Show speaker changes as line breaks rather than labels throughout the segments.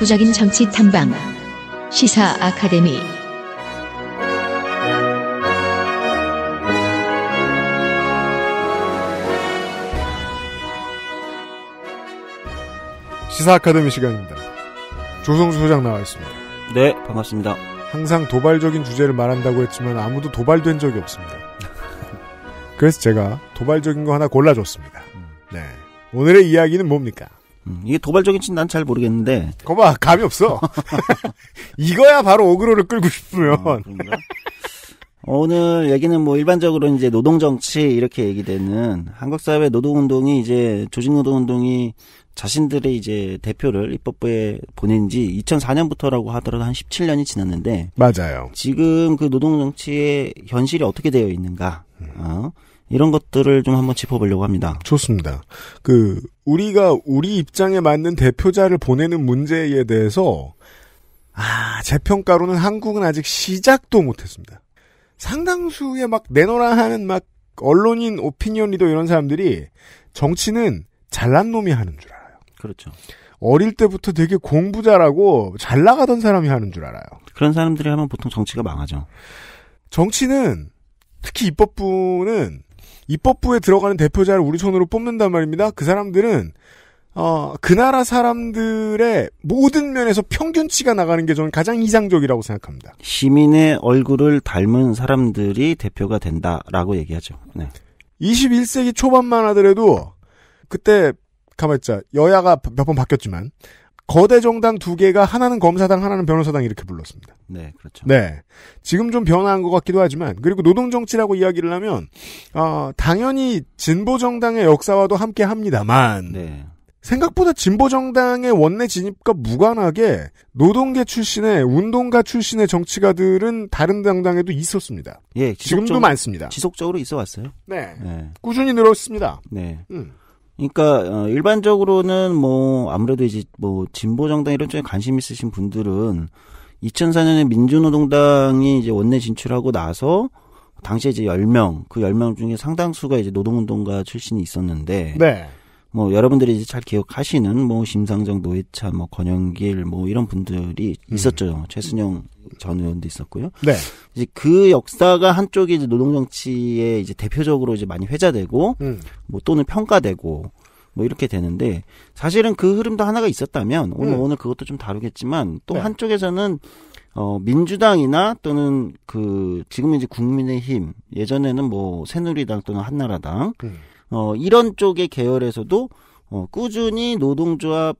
극구적인 정치 탐방 시사 아카데미 시사 아카데미 시간입니다. 조성주 소장 나와 있습니다. 네, 반갑습니다. 항상 도발적인 주제를 말한다고 했지만 아무도 도발된 적이 없습니다. 그래서 제가 도발적인 거 하나 골라줬습니다. 음. 네. 오늘의 이야기는 뭡니까? 음, 이게 도발적인 진난잘
모르겠는데.
거봐, 감이 없어. 이거야 바로 오그로를 끌고 싶으면. 어, 어,
오늘 얘기는 뭐 일반적으로 이제 노동 정치 이렇게 얘기되는 한국 사회 노동 운동이 이제 조직 노동 운동이 자신들의 이제 대표를 입법부에 보낸 지 2004년부터라고 하더라도 한 17년이 지났는데 맞아요. 지금 그 노동 정치의 현실이 어떻게 되어 있는가?
어? 이런 것들을 좀 한번 짚어보려고 합니다. 좋습니다. 그 우리가 우리 입장에 맞는 대표자를 보내는 문제에 대해서 아, 제 평가로는 한국은 아직 시작도 못했습니다. 상당수의 막 내놓라 하는 막 언론인 오피니언 리더 이런 사람들이 정치는 잘난 놈이 하는 줄 알아요. 그렇죠. 어릴 때부터 되게 공부 잘하고 잘 나가던 사람이 하는 줄 알아요. 그런 사람들이 하면 보통 정치가 망하죠. 정치는 특히 입법부는 입법부에 들어가는 대표자를 우리 손으로 뽑는단 말입니다. 그 사람들은 어, 그 나라 사람들의 모든 면에서 평균치가 나가는 게 저는 가장 이상적이라고 생각합니다.
시민의 얼굴을 닮은 사람들이 대표가 된다라고 얘기하죠. 네.
21세기 초반만 하더라도 그때 가만있자 여야가 몇 번 바뀌었지만 거대 정당 두 개가 하나는 검사당, 하나는 변호사당 이렇게 불렀습니다. 네, 그렇죠. 네, 지금 좀 변화한 것 같기도 하지만 그리고 노동 정치라고 이야기를 하면 어, 당연히 진보 정당의 역사와도 함께 합니다만 네. 생각보다 진보 정당의 원내 진입과 무관하게 노동계 출신의 운동가 출신의 정치가들은 다른 당당에도 있었습니다.
예, 지속적 지금도 많습니다. 지속적으로 있어 왔어요. 네, 네.
꾸준히 늘었습니다. 네. 음.
그러니까 어, 일반적으로는 뭐 아무래도 이제 뭐 진보 정당 이런 쪽에 관심 있으신 분들은 2004년에 민주노동당이 이제 원내 진출하고 나서 당시에 이제 10명, 그 10명 중에 상당수가 이제 노동운동가 출신이 있었는데 네. 뭐 여러분들이 이제 잘 기억하시는 뭐 심상정 노회찬 뭐 권영길 뭐 이런 분들이 음. 있었죠 음. 최순영 전 의원도 있었고요. 네. 이제 그 역사가 한쪽이 이제 노동 정치에 이제 대표적으로 이제 많이 회자되고 음. 뭐 또는 평가되고 뭐 이렇게 되는데 사실은 그 흐름도 하나가 있었다면 오늘 음. 오늘 그것도 좀 다루겠지만 또 네. 한쪽에서는 어, 민주당이나 또는 그, 지금 이제 국민의힘, 예전에는 뭐, 새누리당 또는 한나라당, 음. 어, 이런 쪽의 계열에서도 어, 꾸준히 노동조합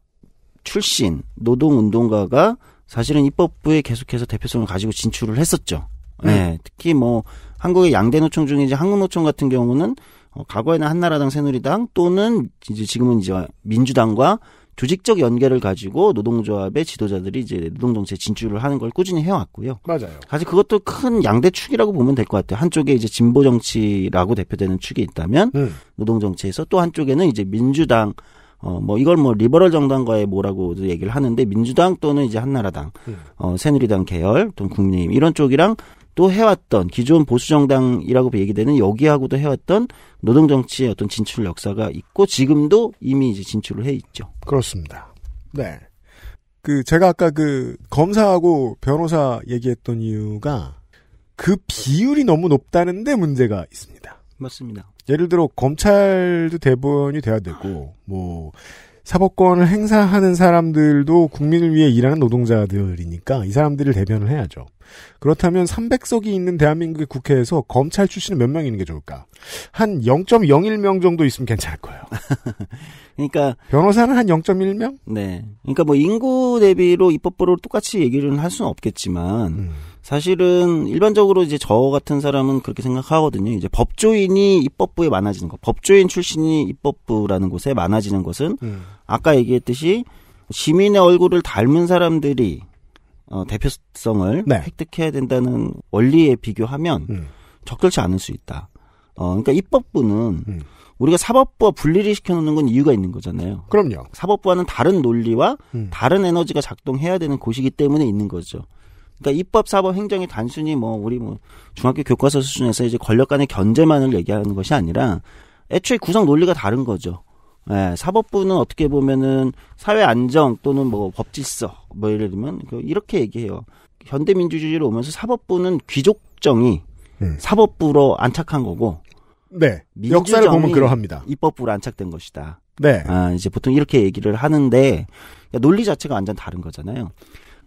출신 노동운동가가 사실은 입법부에 계속해서 대표성을 가지고 진출을 했었죠. 음. 네, 예, 특히 뭐 한국의 양대노총 중에 이제 한국노총 같은 경우는 어, 과거에는 한나라당, 새누리당 또는 이제 지금은 이제 민주당과 조직적 연계를 가지고 노동조합의 지도자들이 이제 노동정치에 진출을 하는 걸 꾸준히 해왔고요. 맞아요. 사실 그것도 큰 양대축이라고 보면 될 것 같아요. 한쪽에 이제 진보 정치라고 대표되는 축이 있다면 음. 노동 정치에서 또 한쪽에는 이제 민주당 어, 뭐, 이걸 뭐, 리버럴 정당과의 뭐라고 얘기를 하는데, 민주당 또는 이제 한나라당, 음. 어, 새누리당 계열, 또는 국민의힘, 이런 쪽이랑 또 해왔던 기존 보수정당이라고 얘기되는 여기하고도 해왔던 노동정치의 어떤 진출 역사가 있고 지금도 이미 이제 진출을 해 있죠.
그렇습니다. 네. 그 제가 아까 그 검사하고 변호사 얘기했던 이유가 그 비율이 너무 높다는데 문제가 있습니다. 맞습니다. 예를 들어 검찰도 대본이 돼야 되고 뭐 사법권을 행사하는 사람들도 국민을 위해 일하는 노동자들이니까 이 사람들을 대변을 해야죠. 그렇다면 300석이 있는 대한민국의 국회에서 검찰 출신은 몇 명 있는 게 좋을까? 한 0.01명 정도 있으면 괜찮을 거예요. 그러니까 변호사는
한 0.1명? 네. 그러니까 뭐 인구 대비로 입법부로 똑같이 얘기를 할 수는 없겠지만 음. 사실은 일반적으로 이제 저 같은 사람은 그렇게 생각하거든요. 이제 법조인이 입법부에 많아지는 것, 법조인 출신이 입법부라는 곳에 많아지는 것은 음. 아까 얘기했듯이 시민의 얼굴을 닮은 사람들이 어, 대표성을 네. 획득해야 된다는 원리에 비교하면 음. 적절치 않을 수 있다. 어, 그러니까 입법부는 음. 우리가 사법부와 분리를 시켜놓는 건 이유가 있는 거잖아요. 그럼요. 사법부와는 다른 논리와 음. 다른 에너지가 작동해야 되는 곳이기 때문에 있는 거죠. 그러니까 입법, 사법, 행정이 단순히 뭐 우리 뭐 중학교 교과서 수준에서 이제 권력 간의 견제만을 얘기하는 것이 아니라 애초에 구성 논리가 다른 거죠. 예, 사법부는 어떻게 보면은 사회 안정 또는 뭐 법질서 뭐 예를 들면 그 이렇게 얘기해요. 현대민주주의로 오면서 사법부는 귀족정이 음. 사법부로 안착한 거고 네. 역사를 보면 그러합니다. 입법부로 안착된 것이다. 네. 아, 이제 보통 이렇게 얘기를
하는데 그러니까 논리 자체가 완전 다른 거잖아요.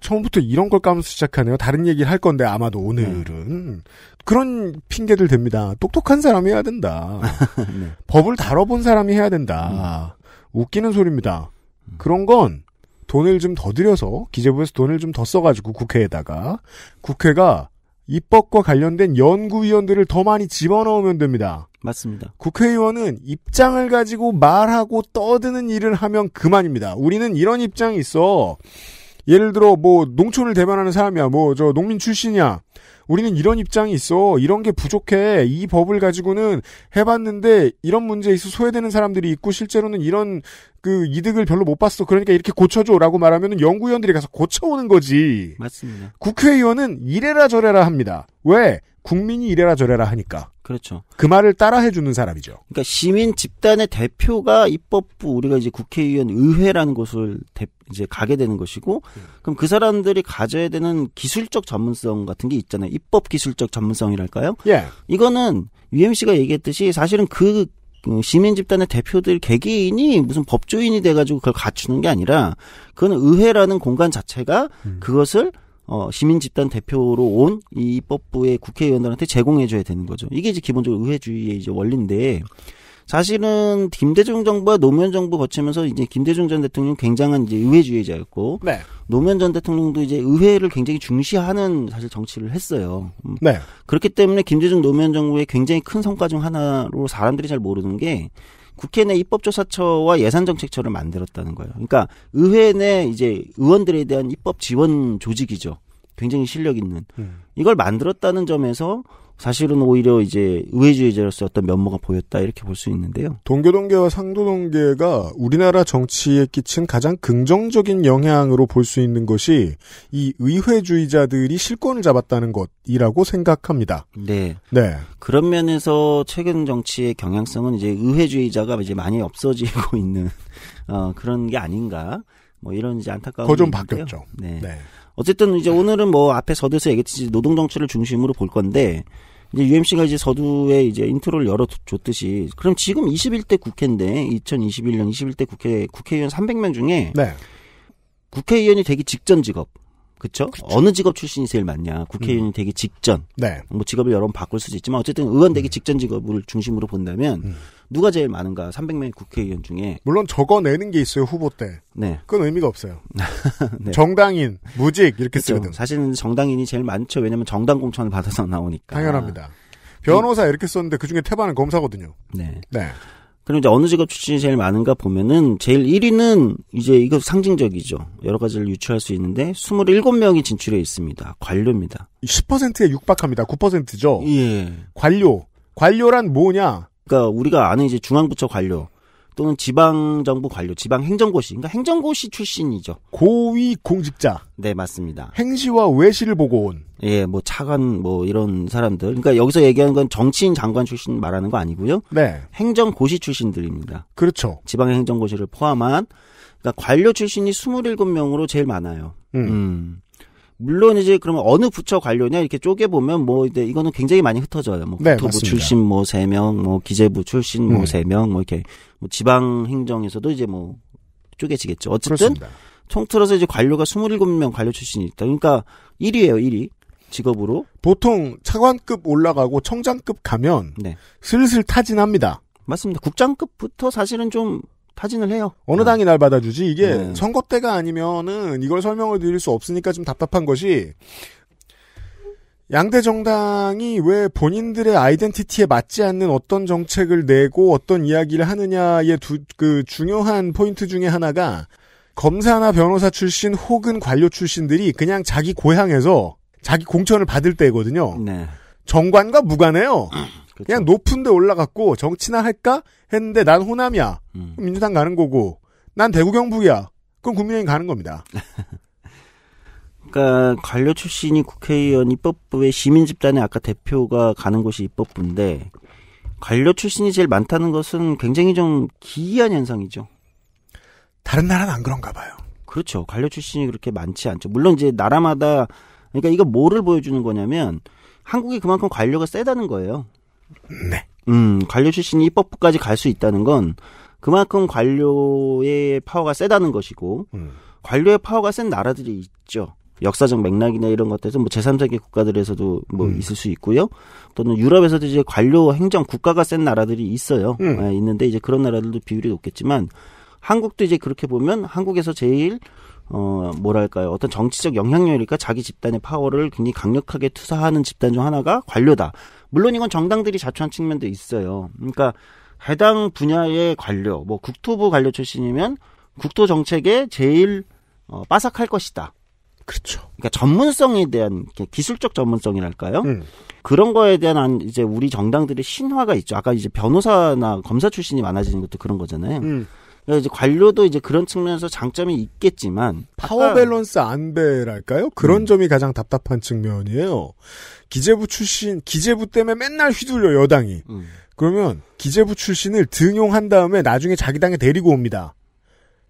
처음부터 이런 걸 까면서 시작하네요. 다른 얘기를 할 건데 아마도 오늘은 음. 그런 핑계들 됩니다. 똑똑한 사람이 해야 된다. 네. 법을 다뤄본 사람이 해야 된다. 음. 웃기는 소리입니다. 음. 그런 건 돈을 좀 더 들여서 기재부에서 돈을 좀 더 써가지고 국회에다가 국회가 입법과 관련된 연구위원들을 더 많이 집어넣으면 됩니다. 맞습니다. 국회의원은 입장을 가지고 말하고 떠드는 일을 하면 그만입니다. 우리는 이런 입장이 있어. 예를 들어 뭐 농촌을 대변하는 사람이야 뭐 저 농민 출신이야 우리는 이런 입장이 있어 이런 게 부족해 이 법을 가지고는 해봤는데 이런 문제에 있어 소외되는 사람들이 있고 실제로는 이런 그 이득을 별로 못 봤어 그러니까 이렇게 고쳐줘라고 말하면 연구위원들이 가서 고쳐오는 거지 맞습니다 국회의원은 이래라 저래라 합니다 왜 국민이 이래라 저래라 하니까. 그렇죠. 그 말을 따라 해주는 사람이죠. 그러니까 시민 집단의 대표가 입법부 우리가 이제 국회의원
의회라는 곳을 대, 이제 가게 되는 것이고, 음. 그럼 그 사람들이 가져야 되는 기술적 전문성 같은 게 있잖아요. 입법 기술적 전문성이랄까요? 예. 이거는 UM 씨가 얘기했듯이 사실은 그, 그 시민 집단의 대표들 개개인이 무슨 법조인이 돼가지고 그걸 갖추는 게 아니라 그건 의회라는 공간 자체가 음. 그것을 어, 시민 집단 대표로 온이 입법부의 국회의원들한테 제공해줘야 되는 거죠. 이게 이제 기본적으로 의회주의의 이제 원리인데 사실은 김대중 정부와 노무현 정부 거치면서 이제 김대중 전 대통령 굉장한 이제 의회주의자였고 네. 노무현 전 대통령도 이제 의회를 굉장히 중시하는 사실 정치를 했어요. 음. 네. 그렇기 때문에 김대중 노무현 정부의 굉장히 큰 성과 중 하나로 사람들이 잘 모르는 게 국회 내 입법조사처와 예산정책처를 만들었다는 거예요. 그러니까 의회 내 이제 의원들에 대한 입법 지원 조직이죠. 굉장히 실력 있는 음. 이걸 만들었다는 점에서 사실은 오히려 이제 의회주의자로서 어떤 면모가 보였다 이렇게 볼 수 있는데요.
동교동계와 상도동계가 우리나라 정치에 끼친 가장 긍정적인 영향으로 볼 수 있는 것이 이 의회주의자들이 실권을 잡았다는 것이라고 생각합니다. 네. 네.
그런 면에서 최근 정치의 경향성은 이제 의회주의자가 이제 많이 없어지고 있는 어, 그런 게 아닌가 뭐 이런 이제 안타까운 거좀 바뀌었죠. 네. 네. 어쨌든 이제 오늘은 뭐 앞에 서두에서 얘기했듯이 노동 정치를 중심으로 볼 건데 이제 UMC가 이제 서두에 이제 인트로를 열어줬듯이 그럼 지금 21대 국회인데 2021년 21대 국회 국회의원 300명 중에 네. 국회의원이 되기 직전 직업 그렇죠? 어느 직업 출신이 제일 많냐? 국회의원이 음. 되기 직전. 네. 뭐 직업을 여러 번 바꿀 수도 있지만 어쨌든 의원 되기 음. 직전 직업을 중심으로 본다면
음. 누가 제일 많은가? 300명의 국회의원 중에 물론 적어내는 게 있어요 후보 때. 네. 그건 의미가 없어요. 네. 정당인, 무직 이렇게 그렇 쓰거든. 사실은 정당인이
제일 많죠. 왜냐하면 정당 공천을 받아서 나오니까. 당연합니다.
변호사 이렇게 썼는데 그 중에 태반은 검사거든요.
네. 네. 그럼 이제 어느 직업 출신이 제일 많은가 보면은 제일 1위는 이제 이거 상징적이죠. 여러 가지를 유추할 수 있는데 27명이 진출해 있습니다. 관료입니다. 10%에 육박합니다. 9%죠. 예. 관료. 관료란 뭐냐? 그러니까 우리가 아는 이제 중앙부처 관료 또는 지방 정부 관료, 지방 행정고시. 그러니까 행정고시 출신이죠. 고위 공직자. 네, 맞습니다. 행시와 외시를 보고 온 예, 뭐 차관 뭐 이런 사람들. 그러니까 여기서 얘기하는 건 정치인 장관 출신 말하는 거 아니고요. 네. 행정고시 출신들입니다. 그렇죠. 지방 행정고시를 포함한 그러니까 관료 출신이 27명으로 제일 많아요. 음. 음. 물론 이제 그러면 어느 부처 관료냐 이렇게 쪼개 보면 뭐 이제 이거는 굉장히 많이 흩어져요. 뭐 네, 국토부 네, 출신 뭐 세 명, 뭐 기재부 출신 뭐 음. 세명뭐 이렇게 뭐 지방 행정에서도 이제 뭐 쪼개지겠죠. 어쨌든 그렇습니다. 통틀어서 이제 관료가 27명 관료 출신이 있다. 그러니까 1위예요, 1위.
직업으로 보통 차관급 올라가고 청장급 가면 네. 슬슬 타진합니다. 맞습니다. 국장급부터 사실은 좀 타진을 해요. 어느 아. 당이 날 받아주지 이게 네. 선거 때가 아니면은 이걸 설명을 드릴 수 없으니까 좀 답답한 것이 양대 정당이 왜 본인들의 아이덴티티에 맞지 않는 어떤 정책을 내고 어떤 이야기를 하느냐의 두, 그 중요한 포인트 중에 하나가 검사나 변호사 출신 혹은 관료 출신들이 그냥 자기 고향에서 자기 공천을 받을 때거든요. 네. 정관과 무관해요. 음, 그렇죠. 그냥 높은 데 올라갔고 정치나 할까 했는데 난 호남이야. 음. 민주당 가는 거고 난 대구 경북이야. 그럼 국민의힘 가는 겁니다. 그러니까 관료 출신이
국회의원 입법부의 시민 집단의 아까 대표가 가는 곳이 입법부인데 관료 출신이 제일 많다는 것은 굉장히 좀 기이한 현상이죠. 다른 나라는 안 그런가 봐요. 그렇죠. 관료 출신이 그렇게 많지 않죠. 물론 이제 나라마다 그러니까 이거 뭐를 보여주는 거냐면 한국이 그만큼 관료가 세다는 거예요.
네. 음,
관료 출신이 입법부까지 갈 수 있다는 건 그만큼 관료의 파워가 세다는 것이고 음. 관료의 파워가 센 나라들이 있죠. 역사적 맥락이나 이런 것들에서 뭐 제3세계 국가들에서도 뭐 음. 있을 수 있고요. 또는 유럽에서도 이제 관료 행정 국가가 센 나라들이 있어요. 음. 네, 있는데 이제 그런 나라들도 비율이 높겠지만 한국도 이제 그렇게 보면 한국에서 제일 어, 뭐랄까요. 어떤 정치적 영향력이니까 자기 집단의 파워를 굉장히 강력하게 투사하는 집단 중 하나가 관료다. 물론 이건 정당들이 자초한 측면도 있어요. 그러니까 해당 분야의 관료, 뭐 국토부 관료 출신이면 국토 정책에 제일 어, 빠삭할 것이다. 그렇죠. 그러니까 전문성에 대한 기술적 전문성이랄까요? 음. 그런 거에 대한 한 이제 우리 정당들의 신화가 있죠. 아까 이제 변호사나 검사 출신이 많아지는 것도 그런 거잖아요. 음. 그러니까 이제 관료도 이제 그런 측면에서 장점이 있겠지만
파워 밸런스 안배랄까요? 그런 음. 점이 가장 답답한 측면이에요. 기재부 출신 기재부 때문에 맨날 휘둘려 여당이. 음. 그러면 기재부 출신을 등용한 다음에 나중에 자기 당에 데리고 옵니다.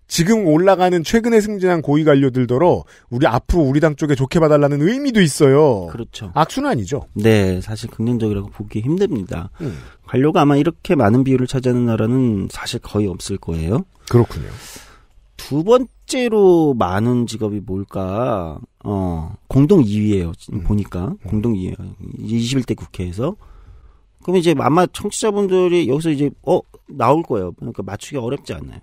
지금 올라가는 최근에 승진한 고위 관료들더러 우리 앞으로 우리 당 쪽에 좋게 봐달라는 의미도 있어요. 그렇죠. 악순환이죠.
네, 사실 긍정적이라고 보기 힘듭니다. 음. 관료가 아마 이렇게 많은 비율을 차지하는 나라는 사실 거의 없을 거예요. 그렇군요. 두 번째로 많은 직업이 뭘까? 어, 공동 2위예요. 지금 음. 보니까 음. 공동 2위예요. 21대 국회에서 그럼 이제 아마 청취자분들이 여기서 이제 어 나올 거예요. 그러니까 맞추기 어렵지 않나요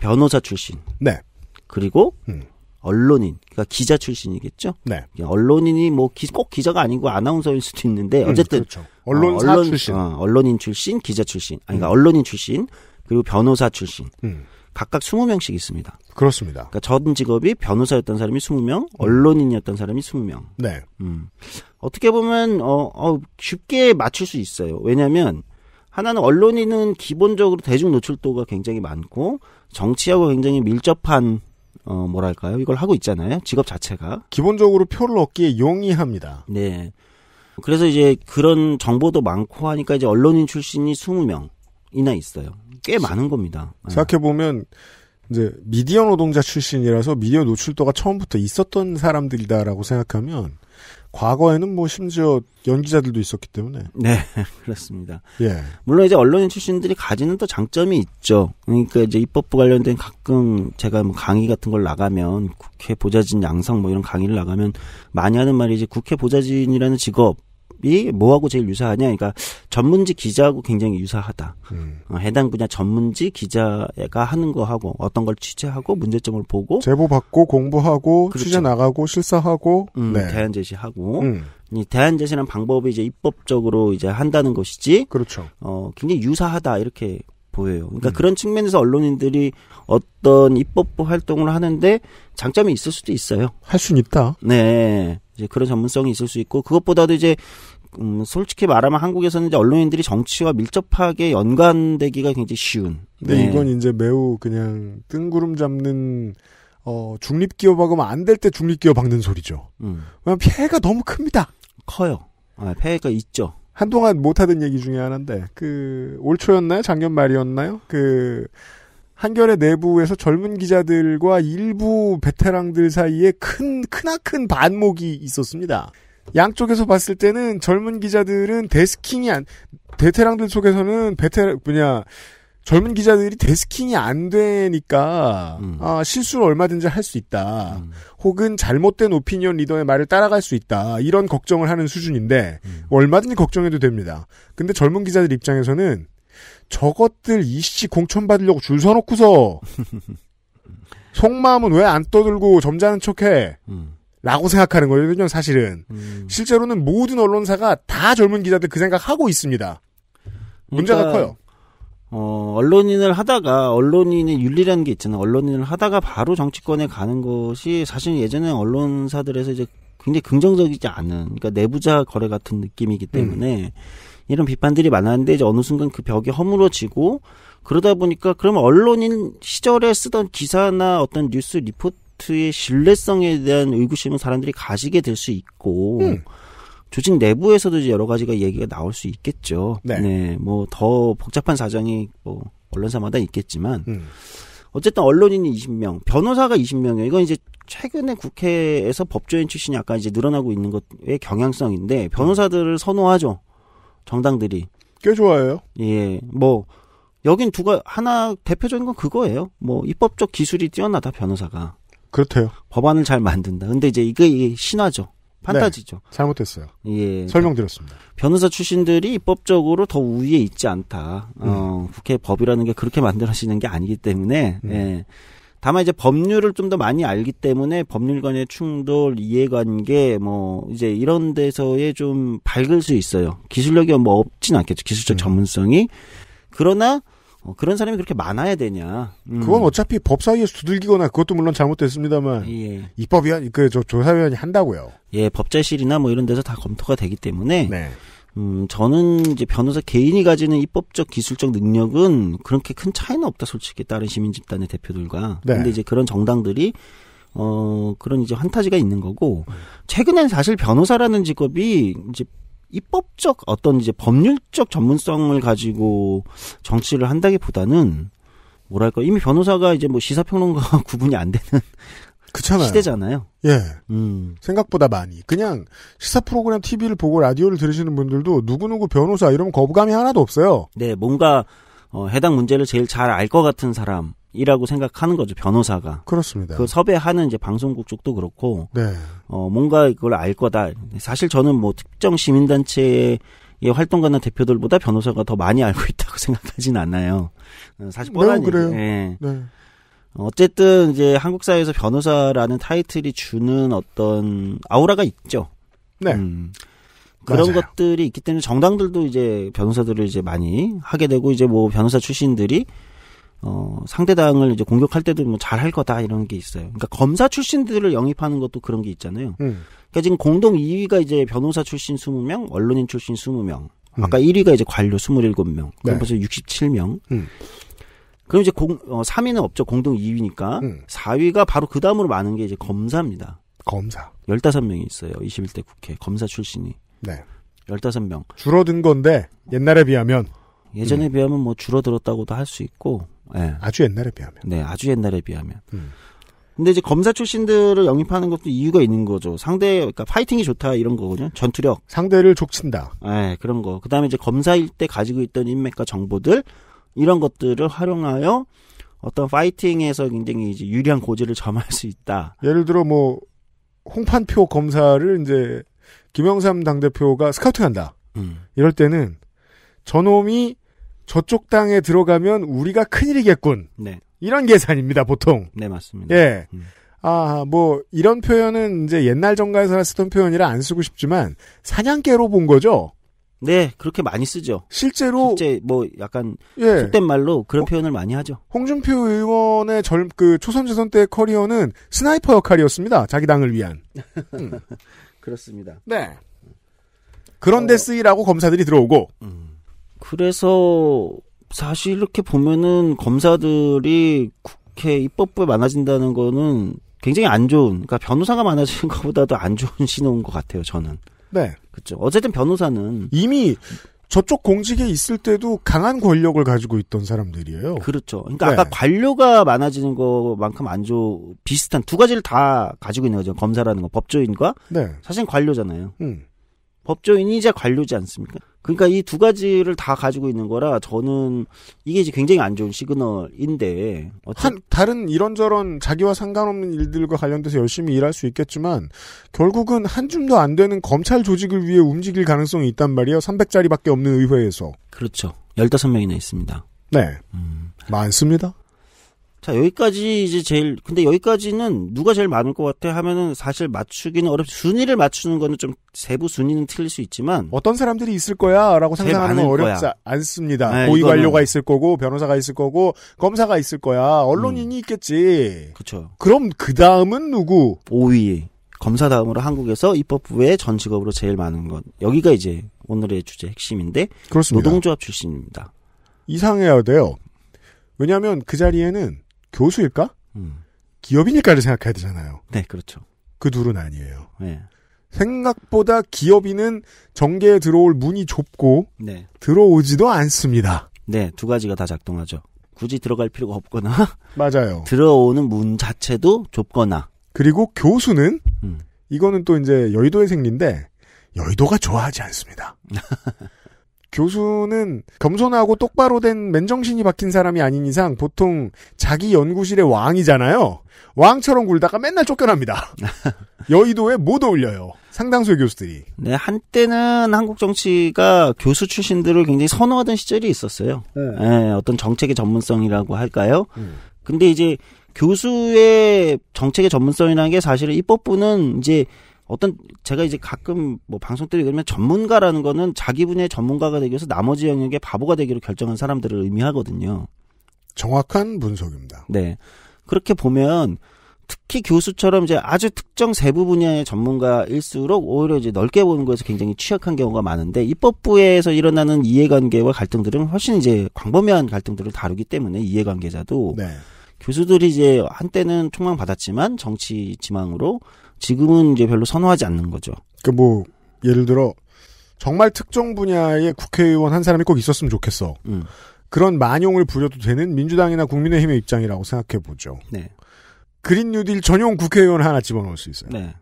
변호사 출신. 네. 그리고 음. 언론인, 그러니까 기자 출신이겠죠. 네. 언론인이 뭐 꼭 기자가 아니고 아나운서일 수도 있는데 음, 어쨌든 음, 그렇죠. 언론사 어, 언론, 출신, 어, 언론인 출신, 기자 출신, 아니 그러니까 음. 언론인 출신 그리고 변호사 출신. 음. 각각 20명씩 있습니다. 그렇습니다. 그러니까 전 직업이 변호사였던 사람이 20명, 음. 언론인이었던 사람이 20명.
네. 음.
어떻게 보면 어, 어 쉽게 맞출 수 있어요. 왜냐하면 하나는 언론인은 기본적으로 대중 노출도가 굉장히 많고 정치하고 굉장히 밀접한 어 뭐랄까요 이걸 하고 있잖아요 직업 자체가 기본적으로 표를 얻기에 용이합니다. 네. 그래서 이제 그런 정보도 많고 하니까 이제 언론인 출신이
20명이나 있어요. 꽤 많은 겁니다. 네. 생각해 보면 이제 미디어 노동자 출신이라서 미디어 노출도가 처음부터 있었던 사람들이다라고 생각하면 과거에는 뭐 심지어 연기자들도 있었기 때문에. 네,
그렇습니다. 예. 물론 이제 언론인 출신들이 가지는 또 장점이 있죠. 그러니까 이제 입법부 관련된 가끔 제가 뭐 강의 같은 걸 나가면 국회 보좌진 양성 뭐 이런 강의를 나가면 많이 하는 말이 이제 국회 보좌진이라는 직업 이 뭐하고 제일 유사하냐? 그러니까 전문지 기자하고 굉장히 유사하다. 음. 어, 해당 분야 전문지 기자가 하는 거하고 어떤 걸 취재하고
문제점을 보고 제보 받고 공부하고 그렇죠. 취재 나가고 실사하고 음, 네.
대안 제시하고 음. 이 대안 제시는 방법이 이제 입법적으로 이제 한다는 것이지. 그렇죠. 어 굉장히 유사하다 이렇게 보여요. 그러니까 음. 그런 측면에서 언론인들이 어떤 입법부 활동을 하는데 장점이 있을 수도 있어요.
할 수는 있다.
네. 이제 그런 전문성이 있을 수 있고 그것보다도 이제 음, 솔직히 말하면 한국에서는 이제 언론인들이 정치와 밀접하게 연관되기가 굉장히 쉬운. 근데 네. 이건
이제 매우 그냥 뜬구름 잡는 어, 중립기업 하으면안 될 때 중립기업 박는 소리죠. 음. 왜냐면 피해가 너무 큽니다. 커요. 아, 폐해가 있죠. 한동안 못하던 얘기 중에 하나인데, 그, 올 초였나요? 작년 말이었나요? 그, 한겨레 내부에서 젊은 기자들과 일부 베테랑들 사이에 큰, 크나큰 반목이 있었습니다. 양쪽에서 봤을 때는 젊은 기자들은 데스킹이 안 베테랑들 속에서는 베테 뭐냐 젊은 기자들이 데스킹이 안 되니까 음. 아, 실수를 얼마든지 할 수 있다. 음. 혹은 잘못된 오피니언 리더의 말을 따라갈 수 있다. 이런 걱정을 하는 수준인데 음. 얼마든지 걱정해도 됩니다. 근데 젊은 기자들 입장에서는 저것들 이씨 공천 받으려고 줄 서놓고서 속마음은 왜 안 떠들고 점잖은 척해? 음. 라고 생각하는 거거든요, 사실은. 음. 실제로는 모든 언론사가 다 젊은 기자들 그 생각하고 있습니다. 그러니까 문제가 그러니까, 커요.
어, 언론인을 하다가, 언론인의 윤리라는 게 있잖아요. 언론인을 하다가 바로 정치권에 가는 것이 사실 예전에 언론사들에서 이제 굉장히 긍정적이지 않은, 그러니까 내부자 거래 같은 느낌이기 때문에 음. 이런 비판들이 많았는데 이제 어느 순간 그 벽이 허물어지고 그러다 보니까 그러면 언론인 시절에 쓰던 기사나 어떤 뉴스 리포트 프로젝트의 신뢰성에 대한 의구심은 사람들이 가지게 될 수 있고 음. 조직 내부에서도 이제 여러 가지가 얘기가 나올 수 있겠죠. 네. 네뭐더 복잡한 사정이 뭐 언론사마다 있겠지만 음. 어쨌든 언론인이 20명, 변호사가 20명이에요. 이건 이제 최근에 국회에서 법조인 출신이 약간 이제 늘어나고 있는 것의 경향성인데 변호사들을 선호하죠. 정당들이. 꽤 좋아해요. 예. 뭐 여긴 두가 하나 대표적인 건 그거예요. 뭐 입법적 기술이 뛰어나다 변호사가. 그렇대요. 법안을 잘 만든다. 근데 이제 이게 신화죠. 판타지죠. 네,
잘못했어요. 예.
설명드렸습니다. 그 변호사 출신들이 입법적으로 더 우위에 있지 않다. 어, 음. 어, 국회 법이라는 게 그렇게 만들어지는 게 아니기 때문에, 음. 예. 다만 이제 법률을 좀 더 많이 알기 때문에 법률 간의 충돌, 이해관계, 뭐, 이제 이런 데서의 좀 밝을 수 있어요. 기술력이 뭐 없진 않겠죠. 기술적 음. 전문성이. 그러나, 어, 그런 사람이 그렇게 많아야 되냐. 음.
그건 어차피 법사위에서 두들기거나 그것도 물론 잘못됐습니다만 예. 예. 입법위원 그저 조사위원이 한다고요.
예, 법제실이나 뭐 이런 데서 다 검토가 되기 때문에 네. 음, 저는 이제 변호사 개인이 가지는 입법적 기술적 능력은 그렇게 큰 차이는 없다 솔직히 다른 시민 집단의 대표들과. 네. 근데 이제 그런 정당들이 어, 그런 이제 환타지가 있는 거고, 최근엔 사실 변호사라는 직업이 이제 입법적 어떤 이제 법률적 전문성을 가지고 정치를 한다기보다는 뭐랄까 이미 변호사가 이제 뭐시사평론가
구분이 안 되는 그잖아요 시대잖아요. 예. 음. 생각보다 많이. 그냥 시사 프로그램 TV를 보고 라디오를 들으시는 분들도 누구누구 변호사 이런 거부감이 하나도 없어요.
네, 뭔가 어, 해당 문제를 제일 잘 알 것 같은 사람. 이라고 생각하는 거죠 변호사가
그렇습니다. 그
섭외하는 이제 방송국 쪽도 그렇고 네. 어 뭔가 이걸 알 거다. 사실 저는 뭐 특정 시민단체의 활동가나 대표들보다 변호사가 더 많이 알고 있다고 생각하진 않아요. 어, 사실 네, 뻔한 네, 그래요. 예. 네. 어쨌든 이제 한국 사회에서 변호사라는 타이틀이 주는 어떤 아우라가 있죠.
네. 음. 그런
맞아요. 것들이 있기 때문에 정당들도 이제 변호사들을 이제 많이 하게 되고 이제 뭐 변호사 출신들이 어, 상대당을 이제 공격할 때도 뭐 잘 할 거다 이런 게 있어요. 그러니까 검사 출신들을 영입하는 것도 그런 게 있잖아요. 음. 그러니까 지금 공동 2위가 이제 변호사 출신 20명, 언론인 출신 20명. 음. 아까 1위가 이제 관료 27명. 그럼 네. 벌써 67명. 음. 그럼 이제 공, 어, 3위는 없죠. 공동 2위니까. 음. 4위가 바로 그 다음으로 많은 게 이제 검사입니다. 검사. 15명이 있어요. 21대 국회. 검사 출신이. 네. 15명.
줄어든 건데, 옛날에 비하면. 예전에 음. 비하면 뭐 줄어들었다고도 할 수 있고,
네. 아주 옛날에 비하면. 네, 아주 옛날에 비하면. 음. 근데 이제 검사 출신들을 영입하는 것도 이유가 있는 거죠. 상대, 그러니까 파이팅이 좋다 이런 거거든요. 전투력. 상대를 족친다. 네, 그런 거. 그 다음에 이제 검사일 때 가지고 있던 인맥과 정보들, 이런 것들을 활용하여 어떤 파이팅에서 굉장히 이제 유리한
고지를 점할 수 있다. 예를 들어 뭐, 홍판표 검사를 이제 김영삼 당대표가 스카우팅한다. 음. 이럴 때는 저놈이 저쪽 땅에 들어가면 우리가 큰일이겠군. 네. 이런 계산입니다, 보통. 네, 맞습니다. 예. 음. 아, 뭐, 이런 표현은 이제 옛날 정가에서나 쓰던 표현이라 안 쓰고 싶지만, 사냥개로 본 거죠? 네, 그렇게 많이 쓰죠. 실제로. 실제 뭐,
약간, 예. 속된 말로 그런 어, 표현을 많이 하죠.
홍준표 의원의 젊, 그, 초선 재선 때의 커리어는 스나이퍼 역할이었습니다. 자기 당을 위한.
음. 그렇습니다.
네. 그런데 어. 쓰이라고 검사들이 들어오고, 음. 그래서
사실 이렇게 보면은 검사들이 국회 입법부에 많아진다는 거는 굉장히 안 좋은, 그러니까 변호사가 많아지는 것보다도 안 좋은 신호인 것 같아요, 저는. 네. 그죠. 어쨌든 변호사는. 이미 저쪽 공직에 있을 때도 강한
권력을 가지고 있던 사람들이에요. 그렇죠.
그러니까 네. 아까 관료가 많아지는 것만큼 안 좋, 비슷한 두 가지를 다 가지고 있는 거죠. 검사라는 거. 법조인과. 네. 사실 관료잖아요. 음. 법조인이자 관료지 않습니까? 그러니까 이 두 가지를 다 가지고 있는 거라
저는 이게 이제 굉장히 안 좋은 시그널인데 한 다른 이런저런 자기와 상관없는 일들과 관련돼서 열심히 일할 수 있겠지만 결국은 한 줌도 안 되는 검찰 조직을 위해 움직일 가능성이 있단 말이에요. 300자리밖에 없는 의회에서. 그렇죠. 15명이나 있습니다. 네. 음. 많습니다.
자 여기까지 이제 제일 근데 여기까지는 누가 제일 많을 것 같아 하면은 사실 맞추기는 어렵 순위를 맞추는 거는 좀
세부 순위는 틀릴 수 있지만 어떤 사람들이 있을 거야라고 생각하는건 어렵지 거야. 않습니다 네, 고위 이거는... 관료가 있을 거고 변호사가 있을 거고 검사가 있을 거야 언론인이 음. 있겠지
그렇죠 그럼 그 다음은 누구 5위 검사 다음으로 한국에서 입법부의 전 직업으로 제일 많은 것 여기가 이제 오늘의 주제 핵심인데 그렇습니다. 노동조합 출신입니다
이상해야 돼요 왜냐하면 그 자리에는 교수일까? 음. 기업이니까를 생각해야 되잖아요. 네, 그렇죠. 그 둘은 아니에요. 네. 생각보다 기업인은 정계에 들어올 문이 좁고 네. 들어오지도 않습니다. 네, 두 가지가 다 작동하죠. 굳이 들어갈 필요가 없거나 맞아요. 들어오는 문 자체도 좁거나 그리고 교수는 음. 이거는 또 이제 여의도의 생리인데 여의도가 좋아하지 않습니다. 교수는 겸손하고 똑바로 된 맨정신이 박힌 사람이 아닌 이상 보통 자기 연구실의 왕이잖아요. 왕처럼 굴다가 맨날 쫓겨납니다. 여의도에 못 어울려요. 상당수의
교수들이. 네, 한때는 한국 정치가 교수 출신들을 굉장히 선호하던 시절이 있었어요. 네. 네 어떤 정책의 전문성이라고 할까요? 음. 근데 이제 교수의 정책의 전문성이라는 게 사실은 입법부는 이제 어떤 제가 이제 가끔 뭐방송때이 그러면 전문가라는 거는 자기 분야의 전문가가 되기 위해서 나머지 영역의 바보가 되기로 결정한 사람들을 의미하거든요.
정확한 분석입니다. 네.
그렇게 보면 특히 교수처럼 이제 아주 특정 세부 분야의 전문가일수록 오히려 이제 넓게 보는 거에서 굉장히 취약한 경우가 많은데 입법부에서 일어나는 이해관계와 갈등들은 훨씬 이제 광범위한 갈등들을 다루기 때문에 이해관계자도 네. 교수들이 이제 한때는 총망받았지만 정치 지망으로 지금은 이제 별로 선호하지 않는 거죠. 그러니까 뭐
예를 들어 정말 특정 분야의 국회의원 한 사람이 꼭 있었으면 좋겠어. 음. 그런 만용을 부려도 되는 민주당이나 국민의힘의 입장이라고 생각해 보죠. 네. 그린 뉴딜 전용 국회의원 하나 집어넣을 수 있어요. 네.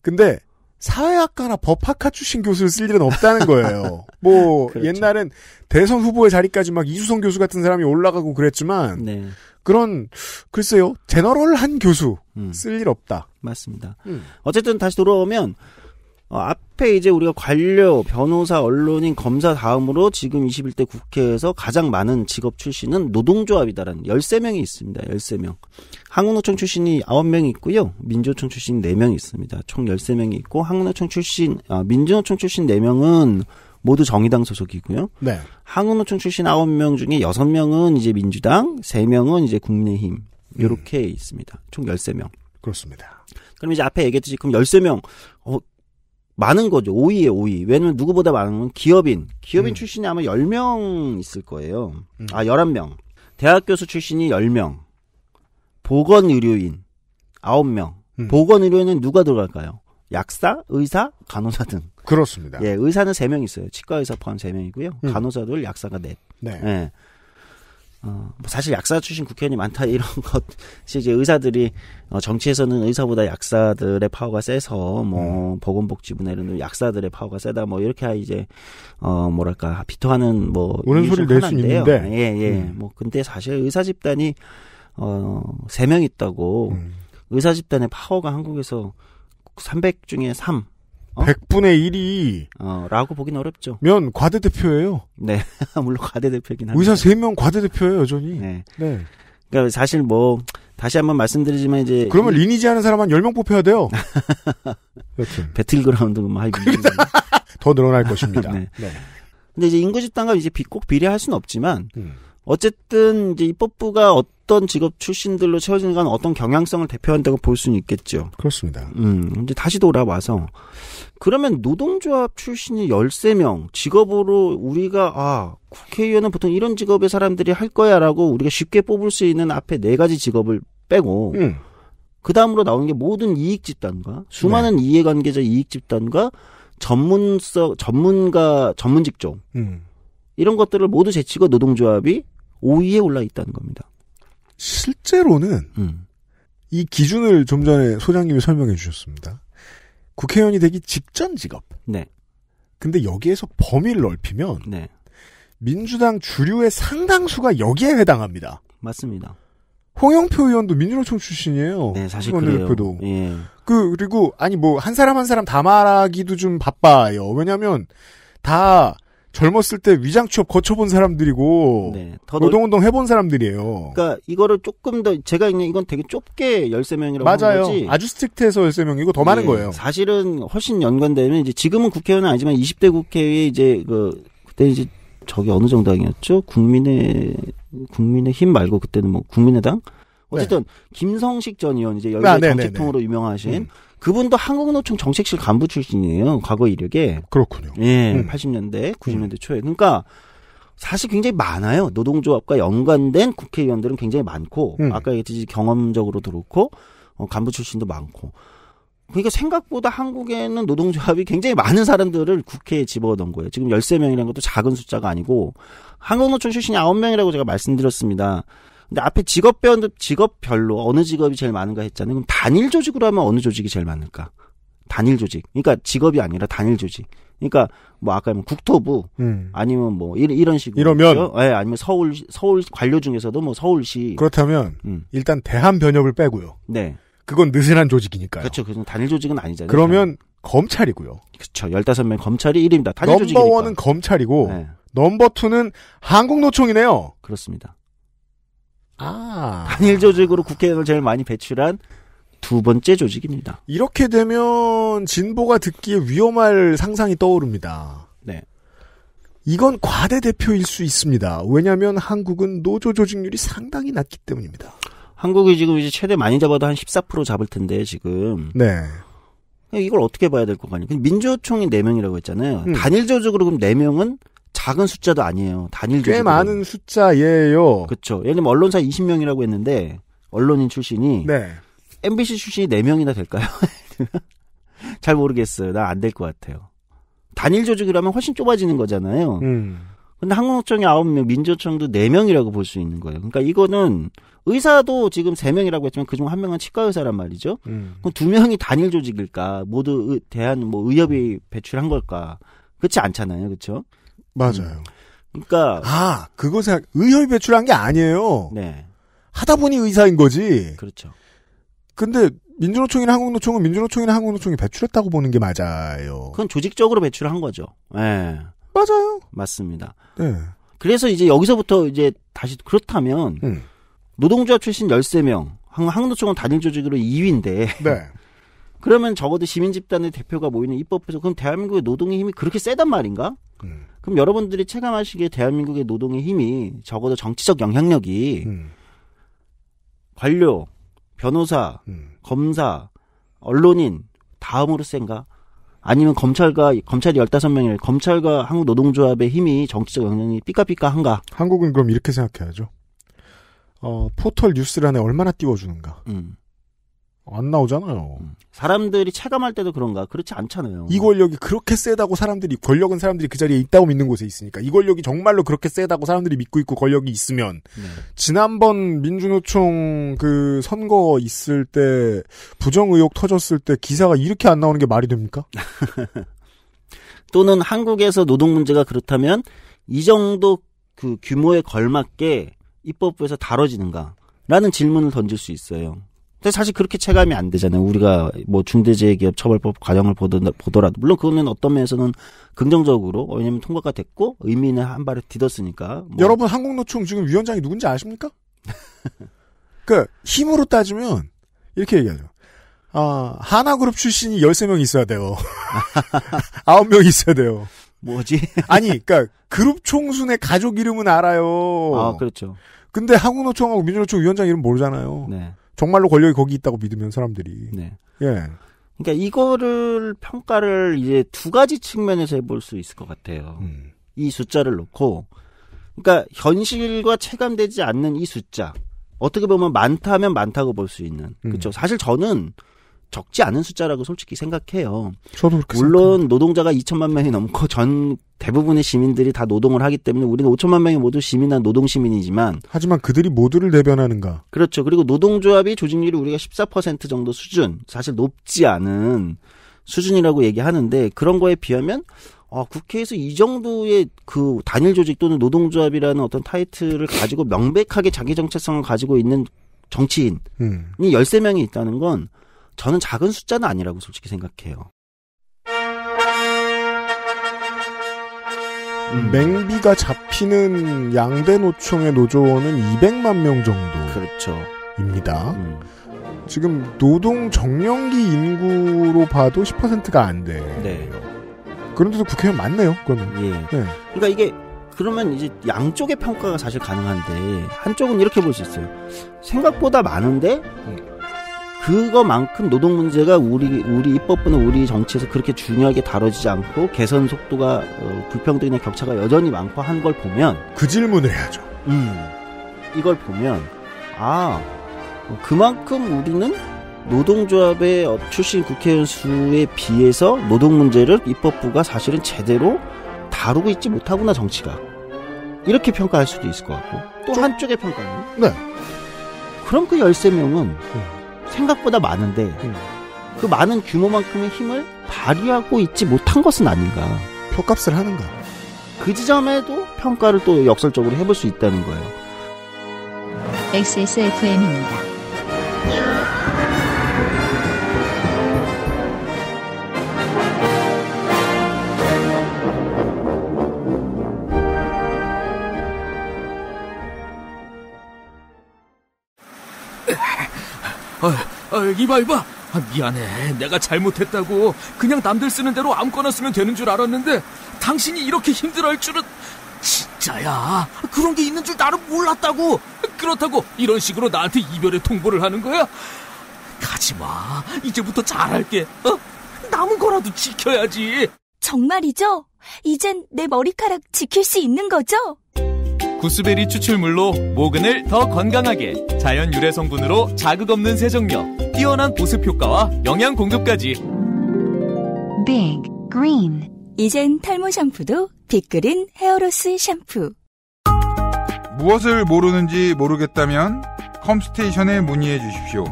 근데 사회학과나 법학과 출신 교수를 쓸 일은 없다는 거예요. 뭐 그렇죠. 옛날엔 대선 후보의 자리까지 막 이수성 교수 같은 사람이 올라가고 그랬지만 네. 그런 글쎄요 제너럴한 교수 음. 쓸일 없다. 맞습니다. 음. 어쨌든 다시 돌아오면 어, 앞에
이제 우리가 관료, 변호사, 언론인, 검사 다음으로 지금 21대 국회에서 가장 많은 직업 출신은 노동조합이다라는 13명이 있습니다. 13명. 한국노총 출신이 9명이 있고요. 민주노총 출신 4명이 있습니다. 총 13명이 있고 한국노총 출신 아 민주노총 출신 4명은 모두 정의당 소속이고요. 네. 한국노총 출신 9명 중에 6 명은 이제 민주당, 3명은 이제 국민의힘. 요렇게 음. 있습니다. 총1 3명 그렇습니다. 그럼 이제 앞에 얘기했듯이 그럼 1 3명 어, 많은 거죠. 5위에 5위. 왜냐면 누구보다 많은 건 기업인. 기업인 음. 출신이 아마 10명 있을 거예요. 음. 아, 11명. 대학 교수 출신이 10명. 보건 의료인 9명. 음. 보건 의료인은 누가 들어갈까요? 약사, 의사, 간호사 등. 그렇습니다. 예, 의사는 3명 있어요. 치과 의사 포함 3 명이고요. 음. 간호사 들 약사가 넷. 네. 예. 어, 뭐 사실 약사 출신 국회의원이 많다 이런 것이 이제 의사들이 어, 정치에서는 의사보다 약사들의 파워가 세서 뭐 음. 보건복지부나 이런 약사들의 파워가 세다 뭐 이렇게 이제 어 뭐랄까 비토하는 뭐 옳은 소리 낼수 있는데 예예 예. 음. 뭐 근데 사실 의사 집단이 어세 명 있다고 음. 의사 집단의 파워가 한국에서 300 중에 3 어? 100분의 1이 어, 라고 보긴 어렵죠.
면 과대 대표예요. 네. 물론 과대 대표긴 합니 의사 3명 과대 대표예요, 여전히. 네. 네.
그니까 사실 뭐 다시 한번 말씀드리지만 이제 그러면 리니지 하는 사람 한 10명 뽑혀야
돼요. 여튼 배틀그라운드 뭐하더 늘어날 것입니다. 네. 네.
근데 이제 인구 집단과 이제 꼭 비례할 수는 없지만 음. 어쨌든 이제 입법부가 어떤 직업 출신들로 채워지는 건 어떤 경향성을 대표한다고 볼 수는 있겠죠. 그렇습니다. 음, 이제 다시 돌아와서 그러면 노동조합 출신이 열세 명 직업으로 우리가 아, 국회의원은 보통 이런 직업의 사람들이 할 거야라고 우리가 쉽게 뽑을 수 있는 앞에 네 가지 직업을 빼고 음. 그 다음으로 나오는 게 모든 이익 집단과 수많은 네. 이해관계자 이익 집단과 전문성 전문가 전문 직종 음. 이런 것들을 모두 제치고 노동조합이
5위에 올라 있다는 겁니다. 실제로는 음. 이 기준을 좀 전에 소장님이 설명해 주셨습니다. 국회의원이 되기 직전 직업. 네. 근데 여기에서 범위를 넓히면 네. 민주당 주류의 상당수가 여기에 해당합니다. 맞습니다. 홍영표 의원도 민주노총 출신이에요. 네, 사실 그래요. 대표도. 예. 그 그리고 아니 뭐 한 사람 한 사람 다 말하기도 좀 바빠요. 왜냐하면 다 젊었을 때 위장 취업 거쳐본 사람들이고 네, 노동운동 해본 사람들이에요.
그러니까 이거를 조금 더 제가 있는 이건 되게 좁게
13명이라고 맞아요. 거지. 아주 스틱트해서 13명이고 더 네, 많은 예, 거예요.
사실은 훨씬 연관되는 이제 지금은 국회의원은 아니지만 20대 국회의 이제 그 그때 이제 저기 어느 정당이었죠? 국민의 국민의 힘 말고 그때는 뭐 국민의당 어쨌든 네. 김성식 전 의원 이제 열린 아, 네, 네, 정책통으로 네. 유명하신 음. 그분도 한국노총 정책실 간부 출신이에요. 과거 이력에 그렇군요. 예, 음. 80년대, 90년대 음. 초에 그러니까 사실 굉장히 많아요. 노동조합과 연관된 국회의원들은 굉장히 많고 음. 아까 얘기했듯이 경험적으로도 그렇고 어, 간부 출신도 많고 그러니까 생각보다 한국에는 노동조합이 굉장히 많은 사람들을 국회에 집어넣은 거예요. 지금 13명이라는 것도 작은 숫자가 아니고 한국노총 출신이 9명이라고 제가 말씀드렸습니다. 근데 앞에 직업별, 직업별로 어느 직업이 제일 많은가 했잖아요. 그럼 단일 조직으로 하면 어느 조직이 제일 많을까? 단일 조직. 그러니까 직업이 아니라 단일 조직. 그러니까 뭐 아까 뭐 국토부 음. 아니면 뭐 이런, 이런 식으로 이러면 예, 네, 아니면 서울 서울 관료 중에서도 뭐 서울시 그렇다면
음. 일단 대한 변협을 빼고요. 네. 그건 느슨한 조직이니까요. 그렇죠. 그건 단일 조직은 아니잖아요. 그러면 네. 검찰이고요. 그렇죠. 15명 검찰이 1입니다. 단일 조직이니까. 넘버원은 검찰이고 네. 넘버 투는 한국노총이네요. 그렇습니다. 아.
단일 조직으로 국회의원을 제일 많이 배출한
두 번째 조직입니다. 이렇게 되면 진보가 듣기에 위험할 상상이 떠오릅니다. 네. 이건 과대 대표일 수 있습니다. 왜냐하면 한국은 노조 조직률이 상당히 낮기 때문입니다.
한국이 지금 이제 최대 많이 잡아도 한 14% 잡을 텐데 지금. 네. 이걸 어떻게 봐야 될 것 같냐. 민주총이 4명이라고 했잖아요. 음. 단일 조직으로 그럼 4명은 작은 숫자도 아니에요. 단일 조직으 많은 숫자예요. 그렇죠. 예를 들면 언론사 20명이라고 했는데 언론인 출신이 네. MBC 출신이 4명이나 될까요? 잘 모르겠어요. 나 안 될 것 같아요. 단일 조직이라면 훨씬 좁아지는 거잖아요. 음. 근데 한국노총이 9명, 민주노총도 4명이라고 볼 수 있는 거예요. 그러니까 이거는 의사도 지금 3명이라고 했지만 그중 한 명은 치과 의사란 말이죠. 음. 그럼 두 명이 단일 조직일까? 모두 의, 대한 뭐 의협이 배출한 걸까? 그렇지 않잖아요. 그렇죠? 맞아요. 그러니까 아 그거 생각
의혈 배출한 게 아니에요. 네. 하다 보니 의사인 거지. 그렇죠. 근데 민주노총이나 한국노총은 민주노총이나 한국노총이 배출했다고 보는 게 맞아요. 그건
조직적으로 배출한 거죠. 예. 네. 맞아요. 맞습니다.
네. 그래서 이제 여기서부터
이제 다시 그렇다면 음. 노동조합 출신 13명, 한국노총은 단일 조직으로 2위인데 네. 그러면 적어도 시민집단의 대표가 모이는 입법에서 그럼 대한민국의 노동의 힘이 그렇게 세단 말인가? 음. 그럼 여러분들이 체감하시기에 대한민국의 노동의 힘이 적어도 정치적 영향력이 음. 관료, 변호사, 음. 검사, 언론인 다음으로 센가? 아니면 검찰과 검찰이 열다섯 명이 검찰과 한국 노동조합의 힘이 정치적 영향이 삐까삐까한가?
한국은 그럼 이렇게 생각해야죠. 어, 포털 뉴스란에 얼마나 띄워주는가? 음. 안 나오잖아요. 음.
사람들이 체감할 때도 그런가? 그렇지 않잖아요.
이 권력이 그렇게 세다고 사람들이 권력은 사람들이 그 자리에 있다고 믿는 곳에 있으니까 이 권력이 정말로 그렇게 세다고 사람들이 믿고 있고 권력이 있으면 네. 지난번 민주노총 그 선거 있을 때 부정 의혹 터졌을 때 기사가 이렇게 안 나오는 게 말이 됩니까?
또는 한국에서 노동 문제가 그렇다면 이 정도 그 규모에 걸맞게 입법부에서 다뤄지는가라는 질문을 던질 수 있어요. 근데 사실 그렇게 체감이 안 되잖아요. 우리가 뭐 중대재해기업 처벌법 과정을 보더라도 물론 그거는 어떤 면에서는 긍정적으로 왜냐면 통과가 됐고 의미는 한 발에 디뎠으니까. 뭐. 여러분 한국노총
지금 위원장이 누군지 아십니까? 그니까 힘으로 따지면 이렇게 얘기하죠. 아, 하나그룹 출신이 13명 있어야 돼요. 9명 있어야 돼요. 뭐지? 아니, 그니까 그룹 총순의 가족 이름은 알아요. 아, 그렇죠. 근데 한국노총하고 민주노총 위원장 이름 모르잖아요. 네. 정말로 권력이 거기 있다고 믿으면 사람들이. 네. 예.
그러니까 이거를 평가를 이제 두 가지 측면에서 해볼 수 있을 것 같아요. 음. 이 숫자를 놓고, 그러니까 현실과 체감되지 않는 이 숫자. 어떻게 보면 많다면 많다고 볼 수 있는. 음. 그렇죠. 사실 저는 적지 않은 숫자라고 솔직히 생각해요. 저도 그렇게 물론 생각합니다. 노동자가 2천만 명이 넘고 전 대부분의 시민들이 다 노동을 하기 때문에 우리는 5천만 명이 모두 시민한 노동
시민이지만 하지만 그들이 모두를 대변하는가?
그렇죠. 그리고 노동조합이 조직률이 우리가 14% 정도 수준, 사실 높지 않은 수준이라고 얘기하는데 그런 거에 비하면 어, 국회에서 이 정도의 그 단일 조직 또는 노동조합이라는 어떤 타이틀을 가지고 명백하게 자기 정체성을 가지고 있는 정치인이 음. 13명이 있다는 건 저는 작은 숫자는 아니라고 솔직히 생각해요.
음. 맹비가 잡히는 양대 노총의 노조원은 200만 명 정도. 그렇죠. 입니다. 음. 지금 노동 정년기 인구로 봐도 10%가 안 돼요. 네. 그런데도 국회의원 많네요, 그거는. 예. 네. 그러니까
이게 그러면 이제 양쪽의 평가가 사실 가능한데 한쪽은 이렇게 볼 수 있어요. 생각보다 많은데 음. 그거만큼 노동 문제가 우리 우리 입법부나 우리 정치에서 그렇게 중요하게 다뤄지지 않고 개선 속도가 어, 불평등이나 격차가 여전히 많고 한 걸 보면 그 질문을 해야죠. 음, 이걸 보면 아 그만큼 우리는 노동조합의 출신 국회의원 수에 비해서 노동 문제를 입법부가 사실은 제대로 다루고 있지 못하구나 정치가 이렇게 평가할 수도 있을 것 같고 또 저... 한쪽의 평가는 네 그럼 그 열세 명은 음. 생각보다 많은데 음. 그 많은 규모만큼의 힘을 발휘하고 있지 못한 것은 아닌가. 표값을 하는가. 그 지점에도 평가를 또 역설적으로 해볼 수 있다는 거예요.
XSFM입니다. 아, 이봐 이봐 아, 미안해 내가 잘못했다고 그냥 남들 쓰는 대로 아무거나 쓰면 되는 줄 알았는데 당신이 이렇게 힘들어할 줄은 진짜야 그런 게 있는 줄 나는 몰랐다고 그렇다고 이런 식으로 나한테 이별의 통보를 하는 거야? 가지마 이제부터 잘할게 어? 남은 거라도 지켜야지 정말이죠? 이젠 내 머리카락 지킬 수 있는 거죠? 구스베리 추출물로 모근을 더 건강하게 자연 유래 성분으로 자극 없는 세정력, 뛰어난 보습 효과와 영양 공급까지. Big 이젠 탈모 샴푸도 빅그린 헤어로스 샴푸. 무엇을 모르는지 모르겠다면 컴스테이션에 문의해 주십시오.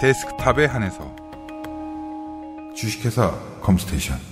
데스크탑에 한해서 주식회사 컴스테이션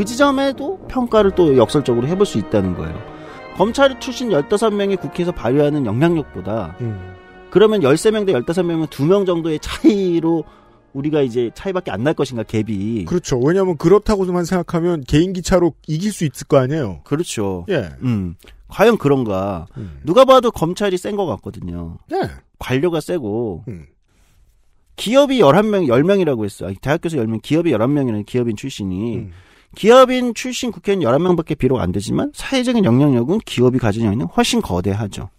그 지점에도 평가를 또 역설적으로 해볼 수 있다는 거예요. 검찰 출신 15명이 국회에서 발휘하는 영향력보다 음. 그러면 13명 대 15명은 2명 정도의 차이로 우리가 이제 차이밖에 안 날 것인가 갭이
그렇죠 왜냐하면 그렇다고만 생각하면 개인기차로 이길 수 있을 거 아니에요 그렇죠 예 음. 과연 그런가 음. 누가 봐도 검찰이 센
것 같거든요 예 관료가 세고 음. 기업이 열한 명1명 10명이라고 했어요 대학교에서 10명 기업이 열한 명이라는 기업인 출신이 음. 기업인 출신 국회의원 11명밖에 비록 안 되지만 사회적인 영향력은 기업이 가진 영향은 훨씬 거대하죠.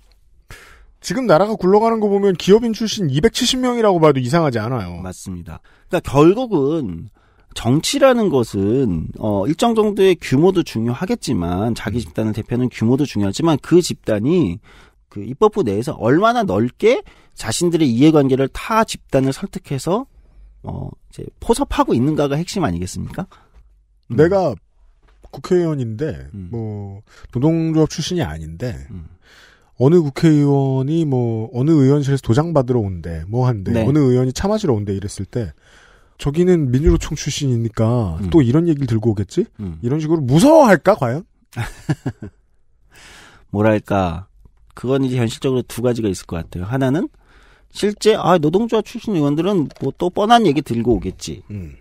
지금 나라가 굴러가는 거 보면 기업인 출신 270명이라고 봐도 이상하지 않아요. 맞습니다. 그러니까 결국은 정치라는 것은 어 일정 정도의 규모도 중요하겠지만 자기 음. 집단을 대표하는 규모도 중요하지만 그 집단이 그 입법부 내에서 얼마나 넓게 자신들의 이해관계를 타 집단을 설득해서
어 이제 포섭하고 있는가가 핵심 아니겠습니까? 음. 내가 국회의원인데 음. 뭐 노동조합 출신이 아닌데 음. 어느 국회의원이 뭐 어느 의원실에서 도장 받으러 온대 뭐 한데 네. 어느 의원이 차 마시러 온대 이랬을 때 저기는 민주노총 출신이니까 음. 또 이런 얘기를 들고 오겠지 음. 이런 식으로 무서워할까 과연
뭐랄까 그건 이제 현실적으로 두 가지가 있을 것 같아요 하나는 실제 아 노동조합 출신 의원들은 뭐 또 뻔한 얘기 들고 오겠지 음.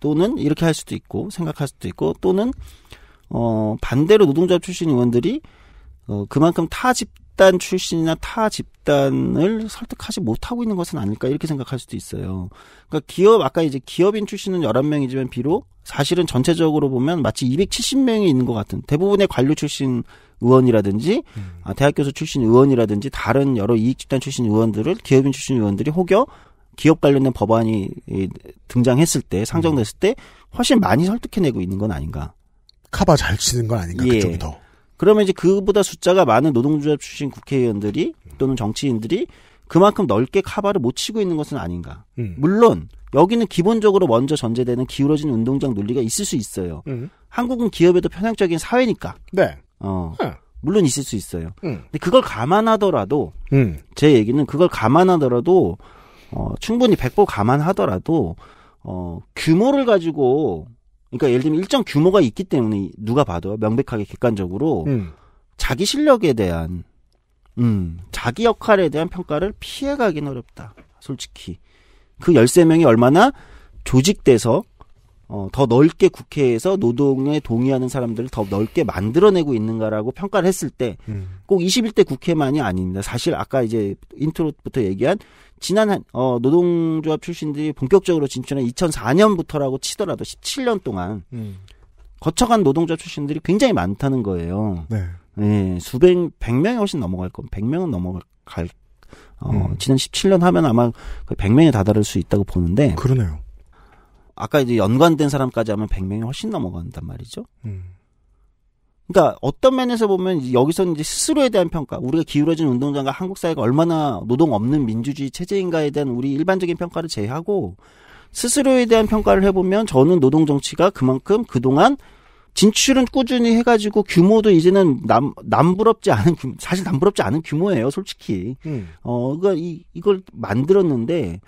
또는 이렇게 할 수도 있고 생각할 수도 있고 또는 어 반대로 노동자 출신 의원들이 어 그만큼 타 집단 출신이나 타 집단을 설득하지 못하고 있는 것은 아닐까 이렇게 생각할 수도 있어요. 그러니까 기업 아까 이제 기업인 출신은 열한 명이지만 비록 사실은 전체적으로 보면 마치 270명이 있는 것 같은 대부분의 관료 출신 의원이라든지 음. 아, 대학 교수 출신 의원이라든지 다른 여러 이익 집단 출신 의원들을 기업인 출신 의원들이 혹여 기업 관련된 법안이 등장했을 때 상정됐을 때 훨씬 많이 설득해내고 있는 건 아닌가. 카바 잘
치는 건 아닌가
예. 그쪽이 더. 그러면 이제 그보다 숫자가 많은 노동조합 출신 국회의원들이 또는 정치인들이 그만큼 넓게 카바를 못 치고 있는 것은 아닌가. 음. 물론 여기는 기본적으로 먼저 전제되는 기울어진 운동장 논리가 있을 수 있어요. 음. 한국은 기업에도 편향적인 사회니까. 네. 어. 네. 물론 있을 수 있어요. 음. 근데 그걸 감안하더라도 음. 제 얘기는 그걸 감안하더라도 어, 충분히 백보 감안하더라도 어, 규모를 가지고 그러니까 예를 들면 일정 규모가 있기 때문에 누가 봐도 명백하게 객관적으로 음. 자기 실력에 대한 음, 자기 역할에 대한 평가를 피해가긴 어렵다. 솔직히 그 13명이 얼마나 조직돼서 어, 더 넓게 국회에서 노동에 동의하는 사람들을 더 넓게 만들어내고 있는가라고 평가를 했을 때 음. 꼭 21대 국회만이 아닙니다. 사실 아까 이제 인트로부터 얘기한 지난 어, 노동조합 출신들이 본격적으로 진출한 2004년부터라고 치더라도 17년 동안 음. 거쳐간 노동조합 출신들이 굉장히 많다는 거예요. 네. 예, 수백, 1명이 훨씬 넘어갈 건 100명은 넘어갈 어, 음. 지난 17년 하면 아마 거의 100명에 다다를 수 있다고 보는데 그러네요. 아까 이제 연관된 사람까지 하면 100명이 훨씬 넘어간단 말이죠. 음. 그러니까 어떤 면에서 보면 여기서 이제 스스로에 대한 평가, 우리가 기울어진 운동장과 한국 사회가 얼마나 노동 없는 민주주의 체제인가에 대한 우리 일반적인 평가를 제외하고 스스로에 대한 평가를 해보면 저는 노동 정치가 그만큼 그동안 진출은 꾸준히 해가지고 규모도 이제는 남 남부럽지 않은 사실 남부럽지 않은 규모예요, 솔직히. 음. 어, 그러이 그러니까 이걸 만들었는데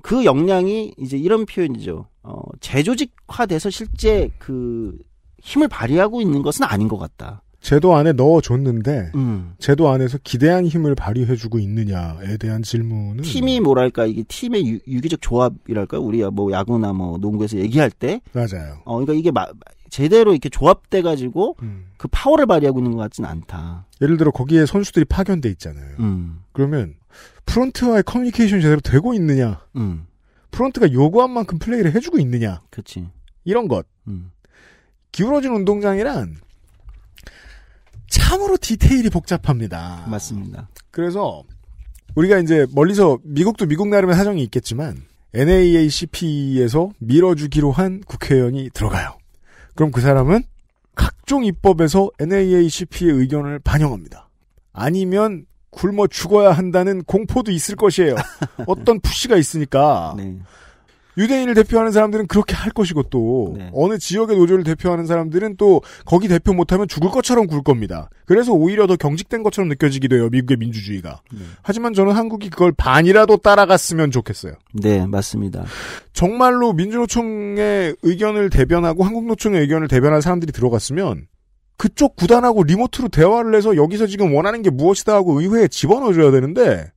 그 역량이 이제 이런 표현이죠. 어, 재조직화돼서 실제 그 힘을 발휘하고
있는 것은 아닌 것 같다. 제도 안에 넣어줬는데 음. 제도 안에서 기대한 힘을 발휘해주고 있느냐에 대한 질문은
팀이 뭐랄까 이게 팀의 유, 유기적 조합이랄까 우리야 뭐 야구나 뭐 농구에서 얘기할 때 맞아요. 어 그러니까 이게 마, 제대로 이렇게 조합돼
가지고 음. 그 파워를 발휘하고 있는 것 같진 않다. 예를 들어 거기에 선수들이 파견돼 있잖아요. 음. 그러면 프론트와의 커뮤니케이션 제대로 되고 있느냐? 음. 프론트가 요구한 만큼 플레이를 해주고 있느냐? 그렇지. 이런 것. 음. 기울어진 운동장이란 참으로 디테일이 복잡합니다. 맞습니다. 그래서 우리가 이제 멀리서 미국도 미국 나름의 사정이 있겠지만 NAACP에서 밀어주기로 한 국회의원이 들어가요. 그럼 그 사람은 각종 입법에서 NAACP의 의견을 반영합니다. 아니면 굶어 죽어야 한다는 공포도 있을 것이에요. 어떤 푸시가 있으니까. 네. 유대인을 대표하는 사람들은 그렇게 할 것이고 또 네. 어느 지역의 노조를 대표하는 사람들은 또 거기 대표 못하면 죽을 것처럼 굴 겁니다. 그래서 오히려 더 경직된 것처럼 느껴지기도 해요. 미국의 민주주의가. 네. 하지만 저는 한국이 그걸 반이라도 따라갔으면 좋겠어요. 네, 맞습니다. 정말로 민주노총의 의견을 대변하고 한국노총의 의견을 대변한 사람들이 들어갔으면 그쪽 구단하고 리모트로 대화를 해서 여기서 지금 원하는 게 무엇이다 하고 의회에 집어넣어줘야 되는데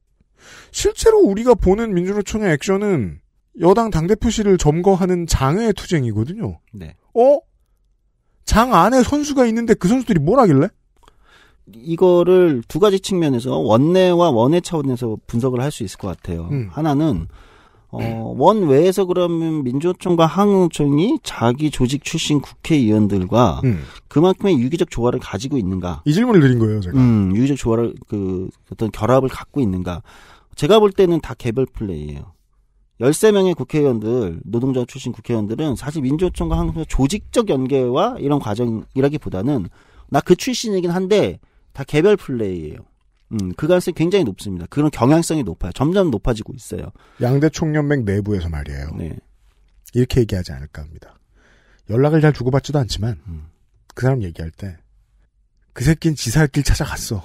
실제로 우리가 보는 민주노총의 액션은 여당 당대표실을 점거하는 장외 투쟁이거든요. 네. 어? 장 안에 선수가 있는데 그 선수들이 뭘 하길래? 이거를 두 가지 측면에서 원내와
원외 차원에서 분석을 할 수 있을 것 같아요. 음. 하나는 어, 음. 원외에서 그러면 민주총과한국총이 자기 조직 출신 국회의원들과 음. 그만큼의 유기적 조화를 가지고 있는가?
이 질문을 드린 거예요,
제가. 음, 유기적 조화를 그 어떤 결합을 갖고 있는가? 제가 볼 때는 다 개별 플레이예요. 13명의 국회의원들, 노동자 출신 국회의원들은 사실 민주노총과 한국노 조직적 연계와 이런 과정이라기보다는 나 그 출신이긴 한데 다 개별 플레이예요. 음, 그 가능성이 굉장히 높습니다. 그런 경향성이 높아요. 점점 높아지고 있어요.
양대 총연맹 내부에서 말이에요. 네. 이렇게 얘기하지 않을까 합니다. 연락을 잘 주고받지도 않지만 음. 그 사람 얘기할 때 그 새끼는 지사길 찾아갔어.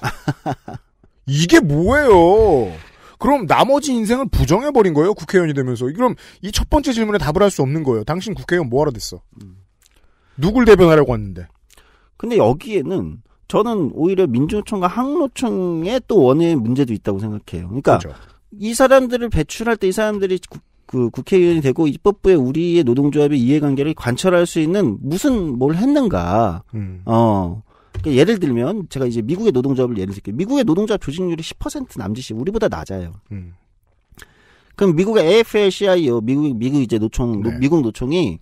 이게 뭐예요? 그럼 나머지 인생을 부정해버린 거예요. 국회의원이 되면서. 그럼 이 첫 번째 질문에 답을 할 수 없는 거예요. 당신 국회의원 뭐하러 됐어? 음. 누굴 대변하려고 왔는데? 근데 여기에는 저는 오히려 민주노총과 항노총의 또 원의 문제도
있다고 생각해요. 그러니까 그렇죠. 이 사람들을 배출할 때 이 사람들이 국, 그 국회의원이 되고 입법부에 우리의 노동조합의 이해관계를 관철할 수 있는 무슨 뭘 했는가. 음. 어. 그러니까 예를 들면 제가 이제 미국의 노동조합을 예를 들게 미국의 노동조합 조직률이 10% 남짓이 우리보다 낮아요. 음. 그럼 미국의 AFL-CIO 미국 미국 이제 노총 네. 미국 노총이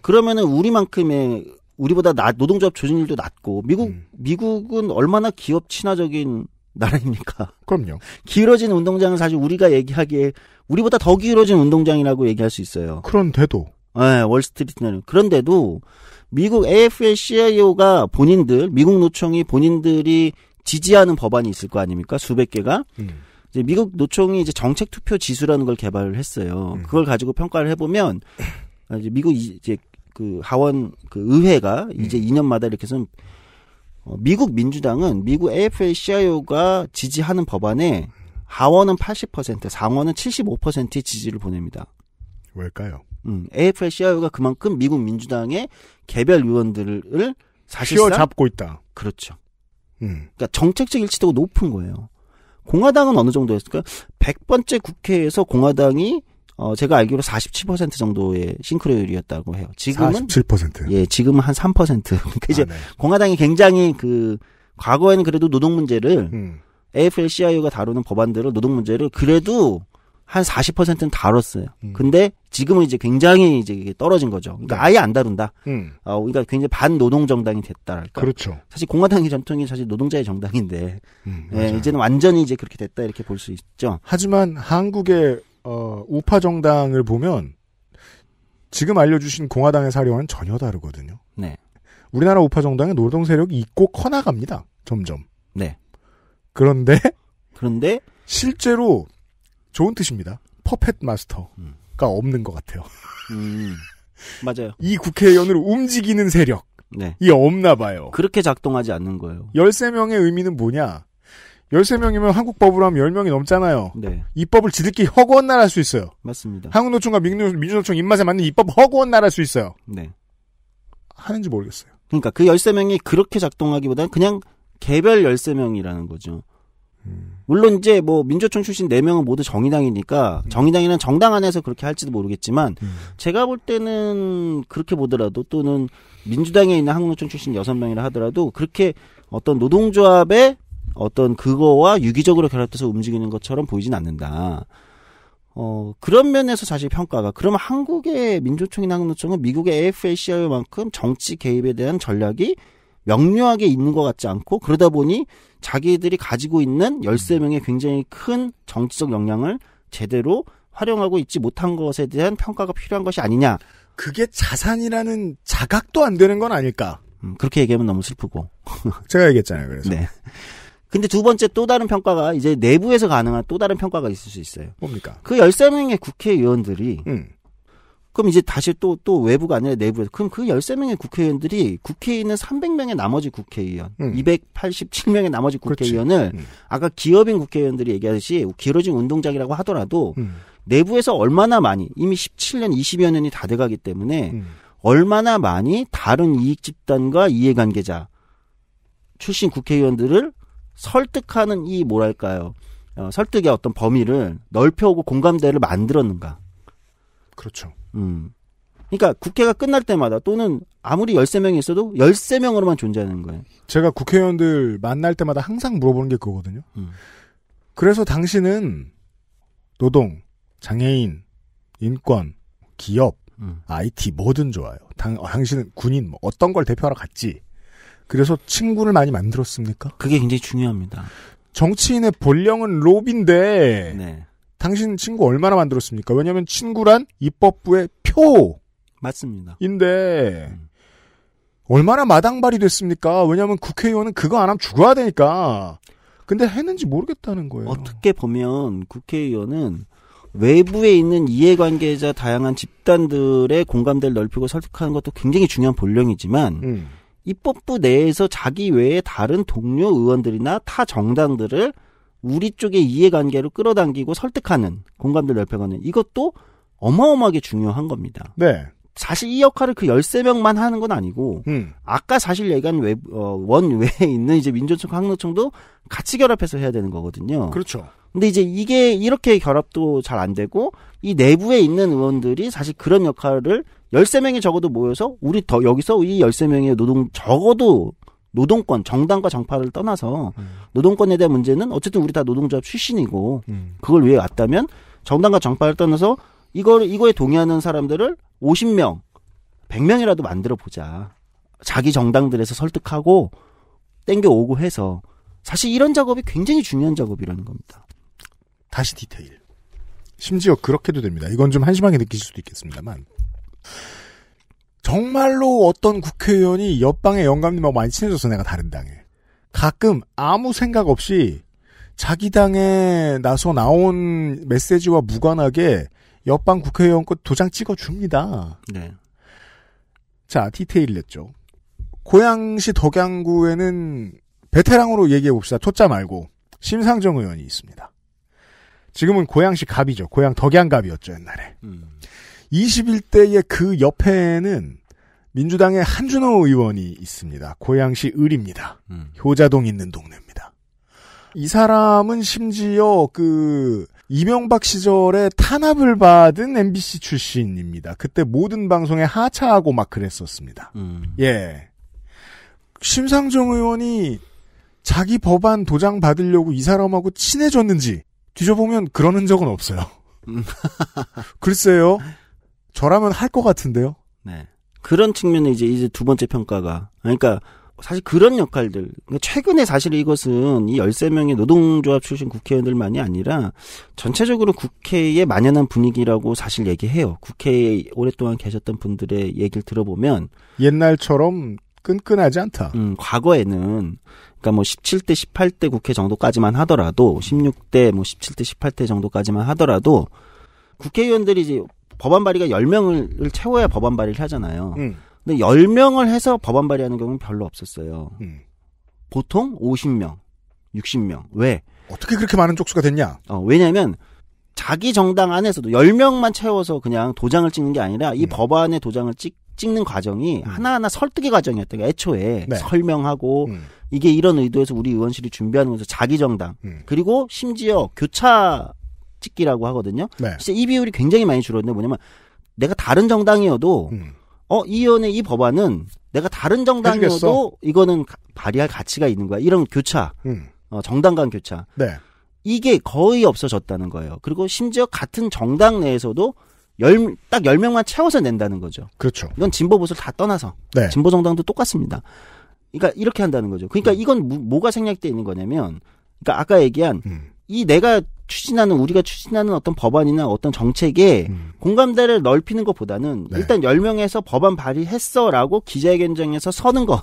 그러면은 우리만큼의 우리보다 나, 노동조합 조직률도 낮고 미국 음. 미국은 얼마나 기업 친화적인 나라입니까? 그럼요. 길어진 운동장은 사실 우리가 얘기하기에 우리보다 더 길어진 운동장이라고 얘기할 수 있어요. 그런데도. 네, 예, 월스트리트는 그런데도 미국 AFL-CIO가 본인들 미국 노총이 본인들이 지지하는 법안이 있을 거 아닙니까? 수백 개가. 음. 이제 미국 노총이 이제 정책 투표 지수라는 걸 개발을 했어요. 음. 그걸 가지고 평가를 해보면 아, 이제 미국 이제 그 하원 그 의회가 음. 이제 음. 2년마다 이렇게 좀서 어, 미국 민주당은 미국 AFL-CIO가 지지하는 법안에 하원은 80%, 상원은 75%의 지지를 보냅니다. 왜일까요? 음, AFL CIO가 그만큼 미국 민주당의 개별 의원들을 사실상 잡고 있다. 그렇죠. 음. 그러니까 정책적 일치도가 높은 거예요. 공화당은 어느 정도였을까요? 100번째 국회에서 공화당이 어, 제가 알기로 47% 정도의 싱크로율이었다고 해요. 지금은 47%. 예, 지금은 한 3%. 그러니까 이제 아, 네. 공화당이 굉장히 그 과거에는 그래도 노동 문제를 음. AFL CIO가 다루는 법안대로 노동 문제를 그래도 한 40%는 다뤘어요. 음. 근데 지금은 이제 굉장히 이제 떨어진 거죠. 그러니까 네. 아예 안 다룬다. 음. 어, 그러니까 굉장히 반노동 정당이 됐다랄까. 그러니까 그렇죠. 사실 공화당의 전통이 사실 노동자의 정당인데
음, 예, 이제는
완전히 이제 그렇게 됐다 이렇게 볼 수
있죠. 하지만 한국의 어, 우파 정당을 보면 지금 알려주신 공화당의 사료와는 전혀 다르거든요. 네. 우리나라 우파 정당의 노동 세력이 있고 커나갑니다. 점점. 네. 그런데 그런데 실제로 좋은 뜻입니다. 퍼펫 마스터가 음. 없는 것 같아요. 음. 맞아요. 이 국회의원을 움직이는 세력. 네. 이 없나 봐요. 그렇게 작동하지 않는 거예요. 13명의 의미는 뭐냐? 13명이면 한국 법으로 하면 10명이 넘잖아요. 네. 입법을 지들끼리 허구한 나라 할수 있어요. 맞습니다. 한국노총과 민주노총 입맛에 맞는 입법 허구한 나라 할수 있어요. 네. 하는지 모르겠어요. 그러니까 그 13명이
그렇게 작동하기보다는 그냥 개별 13명이라는 거죠. 물론 이제 뭐 민주총 출신 4명은 모두 정의당이니까 음. 정의당이란 정당 안에서 그렇게 할지도 모르겠지만 음. 제가 볼 때는 그렇게 보더라도 또는 민주당에 있는 한국노총 출신 6명이라 하더라도 그렇게 어떤 노동조합의 어떤 그거와 유기적으로 결합돼서 움직이는 것처럼 보이진 않는다. 어, 그런 면에서 사실 평가가 그러면 한국의 민주총이나 한국노총은 미국의 AFL-CIO만큼 정치 개입에 대한 전략이 명료하게 있는 것 같지 않고 그러다 보니 자기들이 가지고 있는 13명의 굉장히 큰 정치적 역량을 제대로 활용하고 있지 못한 것에 대한 평가가 필요한 것이 아니냐. 그게 자산이라는 자각도 안 되는 건 아닐까? 음, 그렇게 얘기하면 너무 슬프고. 제가 얘기했잖아요, 그래서. 네. 근데 두 번째 또 다른 평가가 이제 내부에서 가능한 또 다른 평가가 있을 수 있어요. 뭡니까? 그 13명의 국회의원들이 음. 그럼 이제 다시 또, 또 외부가 아니라 내부에서. 그럼 그 열세 명의 국회의원들이 국회에 있는 삼백 명의 나머지 국회의원, 음. 이백 팔십칠 명의 나머지 국회의원을 음. 아까 기업인 국회의원들이 얘기하듯이 길어진 운동장이라고 하더라도 음. 내부에서 얼마나 많이 이미 십칠 년 이십 여 년이 다 돼가기 때문에 음. 얼마나 많이 다른 이익 집단과 이해관계자 출신 국회의원들을 설득하는 이 뭐랄까요. 어, 설득의 어떤 범위를 넓혀오고 공감대를 만들었는가. 그렇죠. 음. 그러니까 국회가 끝날 때마다 또는 아무리 열세 명이 있어도 열세 명으로만 존재하는
거예요. 제가 국회의원들 만날 때마다 항상 물어보는 게 그거거든요. 음. 그래서 당신은 노동, 장애인, 인권, 기업, 음. IT 뭐든 좋아요. 당, 어, 당신은 군인 뭐 어떤 걸 대표하러 갔지. 그래서 친구를 많이 만들었습니까? 그게 굉장히 중요합니다. 정치인의 본령은 로비인데 네. 당신 친구 얼마나 만들었습니까? 왜냐하면 친구란 입법부의 표 맞습니다. 인데 얼마나 마당발이 됐습니까? 왜냐하면 국회의원은 그거 안 하면 죽어야 되니까. 근데 했는지 모르겠다는 거예요. 어떻게
보면 국회의원은 외부에 있는 이해관계자 다양한 집단들의 공감대를 넓히고 설득하는 것도 굉장히 중요한 본령이지만 음. 입법부 내에서 자기 외에 다른 동료 의원들이나 타 정당들을 우리 쪽의 이해관계로 끌어당기고 설득하는 공감대 넓혀가는 이것도 어마어마하게 중요한 겁니다. 네. 사실 이 역할을 그 13명만 하는 건 아니고, 음. 아까 사실 얘기한 외, 어, 원외에 있는 이제 민주청, 항노청도 같이 결합해서 해야 되는 거거든요. 그렇죠. 근데 이제 이게 이렇게 결합도 잘 안 되고, 이 내부에 있는 의원들이 사실 그런 역할을 13명이 적어도 모여서, 우리 더, 여기서 이 13명의 노동, 적어도 노동권, 정당과 정파를 떠나서 음. 노동권에 대한 문제는 어쨌든 우리 다노동조합 출신이고 음. 그걸 위해 왔다면 정당과 정파를 떠나서 이걸 이거에 동의하는 사람들을 50명, 100명이라도 만들어 보자. 자기 정당들에서 설득하고 땡겨 오고 해서 사실 이런 작업이 굉장히 중요한 작업이라는 겁니다.
다시 디테일. 심지어 그렇게도 됩니다. 이건 좀 한심하게 느끼실 수도 있겠습니다만 정말로 어떤 국회의원이 옆방의 영감님하고 많이 친해져서 내가 다른 당에 가끔 아무 생각 없이 자기 당에 나서 나온 메시지와 무관하게 옆방 국회의원 것 도장 찍어줍니다. 네. 자, 디테일 냈죠. 고양시 덕양구에는 베테랑으로 얘기해봅시다. 초짜 말고. 심상정 의원이 있습니다. 지금은 고양시 갑이죠. 고양 덕양갑이었죠, 옛날에. 음. 21대의 그 옆에는 민주당의 한준호 의원이 있습니다. 고양시 을입니다. 음. 효자동 있는 동네입니다. 이 사람은 심지어 그 이명박 시절에 탄압을 받은 MBC 출신입니다. 그때 모든 방송에 하차하고 막 그랬었습니다. 음. 예. 심상정 의원이 자기 법안 도장 받으려고 이 사람하고 친해졌는지 뒤져보면 그러는 적은 없어요. 음. 글쎄요. 저라면
할 것 같은데요. 네. 그런 측면에 이제 이제 두 번째 평가가 그러니까 사실 그런 역할들 그러니까 최근에 사실 이것은 이 13명의 노동조합 출신 국회의원들만이 아니라 전체적으로 국회의 만연한 분위기라고 사실 얘기해요. 국회에 오랫동안 계셨던 분들의 얘기를 들어보면 옛날처럼 끈끈하지 않다. 음, 과거에는 그러니까 뭐 17대 18대 국회 정도까지만 하더라도 16대 뭐 17대 18대 정도까지만 하더라도 국회의원들이 이제 법안 발의가 10명을 채워야 법안 발의를 하잖아요. 음. 근데 10명을 해서 법안 발의하는 경우는 별로 없었어요. 음. 보통 50명, 60명. 왜? 어떻게 그렇게 많은 쪽수가 됐냐? 어, 왜냐면 자기 정당 안에서도 10명만 채워서 그냥 도장을 찍는 게 아니라 이 음. 법안에 도장을 찍, 찍는 과정이 음. 하나하나 설득의 과정이었다게 애초에 네. 설명하고 음. 이게 이런 의도에서 우리 의원실이 준비하는 거죠. 자기 정당. 음. 그리고 심지어 교차 찍기라고 하거든요. 네. 진짜 이 비율이 굉장히 많이 줄었는데 뭐냐면 내가 다른 정당이어도 음. 어, 이 의원의 이 법안은 내가 다른 정당이어도 해주겠어. 이거는 발의할 가치가 있는 거야. 이런 교차. 음. 어, 정당 간 교차. 네. 이게 거의 없어졌다는 거예요. 그리고 심지어 같은 정당 내에서도 열, 딱 열명만 채워서 낸다는 거죠. 그렇죠. 이건 진보 보수를 다 떠나서. 네. 진보 정당도 똑같습니다. 그러니까 이렇게 한다는 거죠. 그러니까 음. 이건 뭐, 가생략되어 있는 거냐면, 그러니까 아까 얘기한, 음. 이 내가 추진하는 우리가 추진하는 어떤 법안이나 어떤 정책에 음. 공감대를 넓히는 것보다는 네. 일단 10명에서 법안 발의했어라고 기자회견장에서 서는 것.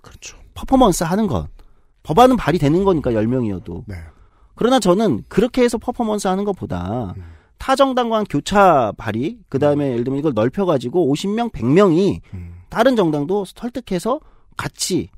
그렇죠. 퍼포먼스 하는 것. 법안은 발의되는 거니까 10명이어도. 네. 그러나 저는 그렇게 해서 퍼포먼스 하는 것보다 음. 타 정당과 교차 발의, 그 다음에 예를 들면 이걸 넓혀가지고 50명, 100명이 음. 다른 정당도 설득해서 같이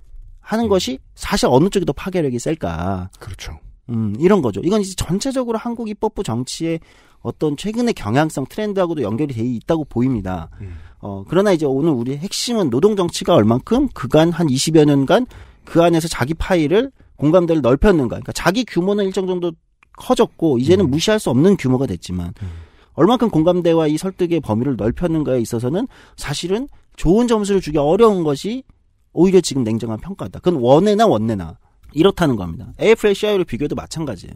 하는 음. 것이 사실 어느 쪽이 더 파괴력이 셀까. 그렇죠. 음, 이런 거죠. 이건 이제 전체적으로 한국 입법부 정치의 어떤 최근의 경향성 트렌드하고도 연결이 돼 있다고 보입니다. 음. 어, 그러나 이제 오늘 우리 핵심은 노동 정치가 얼만큼 그간 한 20여 년간 그 안에서 자기 파일을 공감대를 넓혔는가. 그러니까 자기 규모는 일정 정도 커졌고 이제는 음. 무시할 수 없는 규모가 됐지만 음. 얼만큼 공감대와 이 설득의 범위를 넓혔는가에 있어서는 사실은 좋은 점수를 주기 어려운 것이 오히려 지금 냉정한 평가다. 그건 원해나 원내나 이렇다는 겁니다. AFL-CIO로 비교해도 마찬가지예요.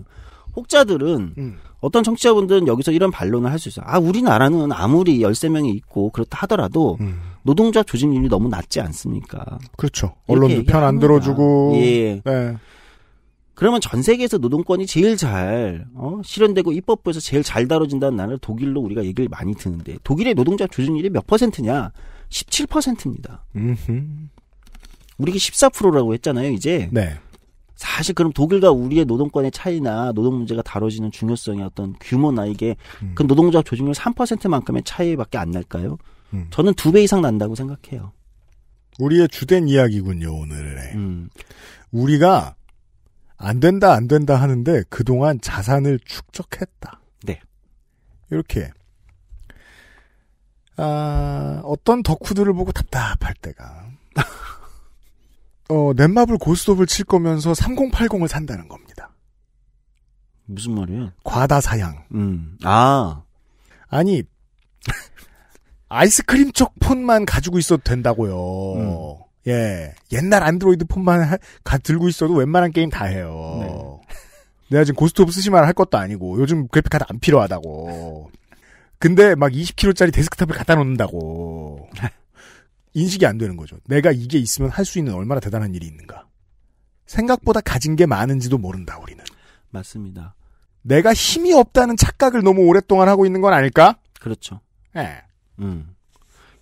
혹자들은 음. 어떤 청취자분들은 여기서 이런 반론을 할 수 있어요. 아, 우리나라는 아무리 열세 명이 있고 그렇다 하더라도 음. 노동자 조직률이 너무 낮지 않습니까?
그렇죠. 언론도 편안 들어주고. 예.
네. 그러면 전 세계에서 노동권이 제일 잘 어? 실현되고 입법부에서 제일 잘 다뤄진다는 나라 독일로 우리가 얘기를 많이 듣는데 독일의 노동자 조직률이 몇 퍼센트냐? 17%입니다. 음 우리가 14%라고 했잖아요, 이제. 네. 사실 그럼 독일과 우리의 노동권의 차이나 노동 문제가 다뤄지는 중요성이 어떤 규모나 이게 음. 그 노동조합 조직률 3%만큼의 차이밖에 안 날까요?
음. 저는 두 배 이상 난다고 생각해요. 우리의 주된 이야기군요 오늘의. 음. 우리가 안 된다 안 된다 하는데 그동안 자산을 축적했다. 네. 이렇게 아, 어떤 덕후들을 보고 답답할 때가 어, 넷마블 고스톱을 칠 거면서 3080을 산다는 겁니다. 무슨 말이야? 과다 사양. 음. 아. 아니, 아이스크림 쪽 폰만 가지고 있어도 된다고요. 음. 예. 옛날 안드로이드 폰만 하, 가, 들고 있어도 웬만한 게임 다 해요. 네. 내가 지금 고스톱 쓰시만 할 것도 아니고, 요즘 그래픽카드 안 필요하다고. 근데 막 20kg짜리 데스크탑을 갖다 놓는다고. 인식이 안 되는 거죠. 내가 이게 있으면 할 수 있는 얼마나 대단한 일이 있는가. 생각보다 가진 게 많은지도 모른다, 우리는.
맞습니다.
내가 힘이 없다는 착각을 너무 오랫동안 하고 있는 건 아닐까? 그렇죠. 예. 네.
음.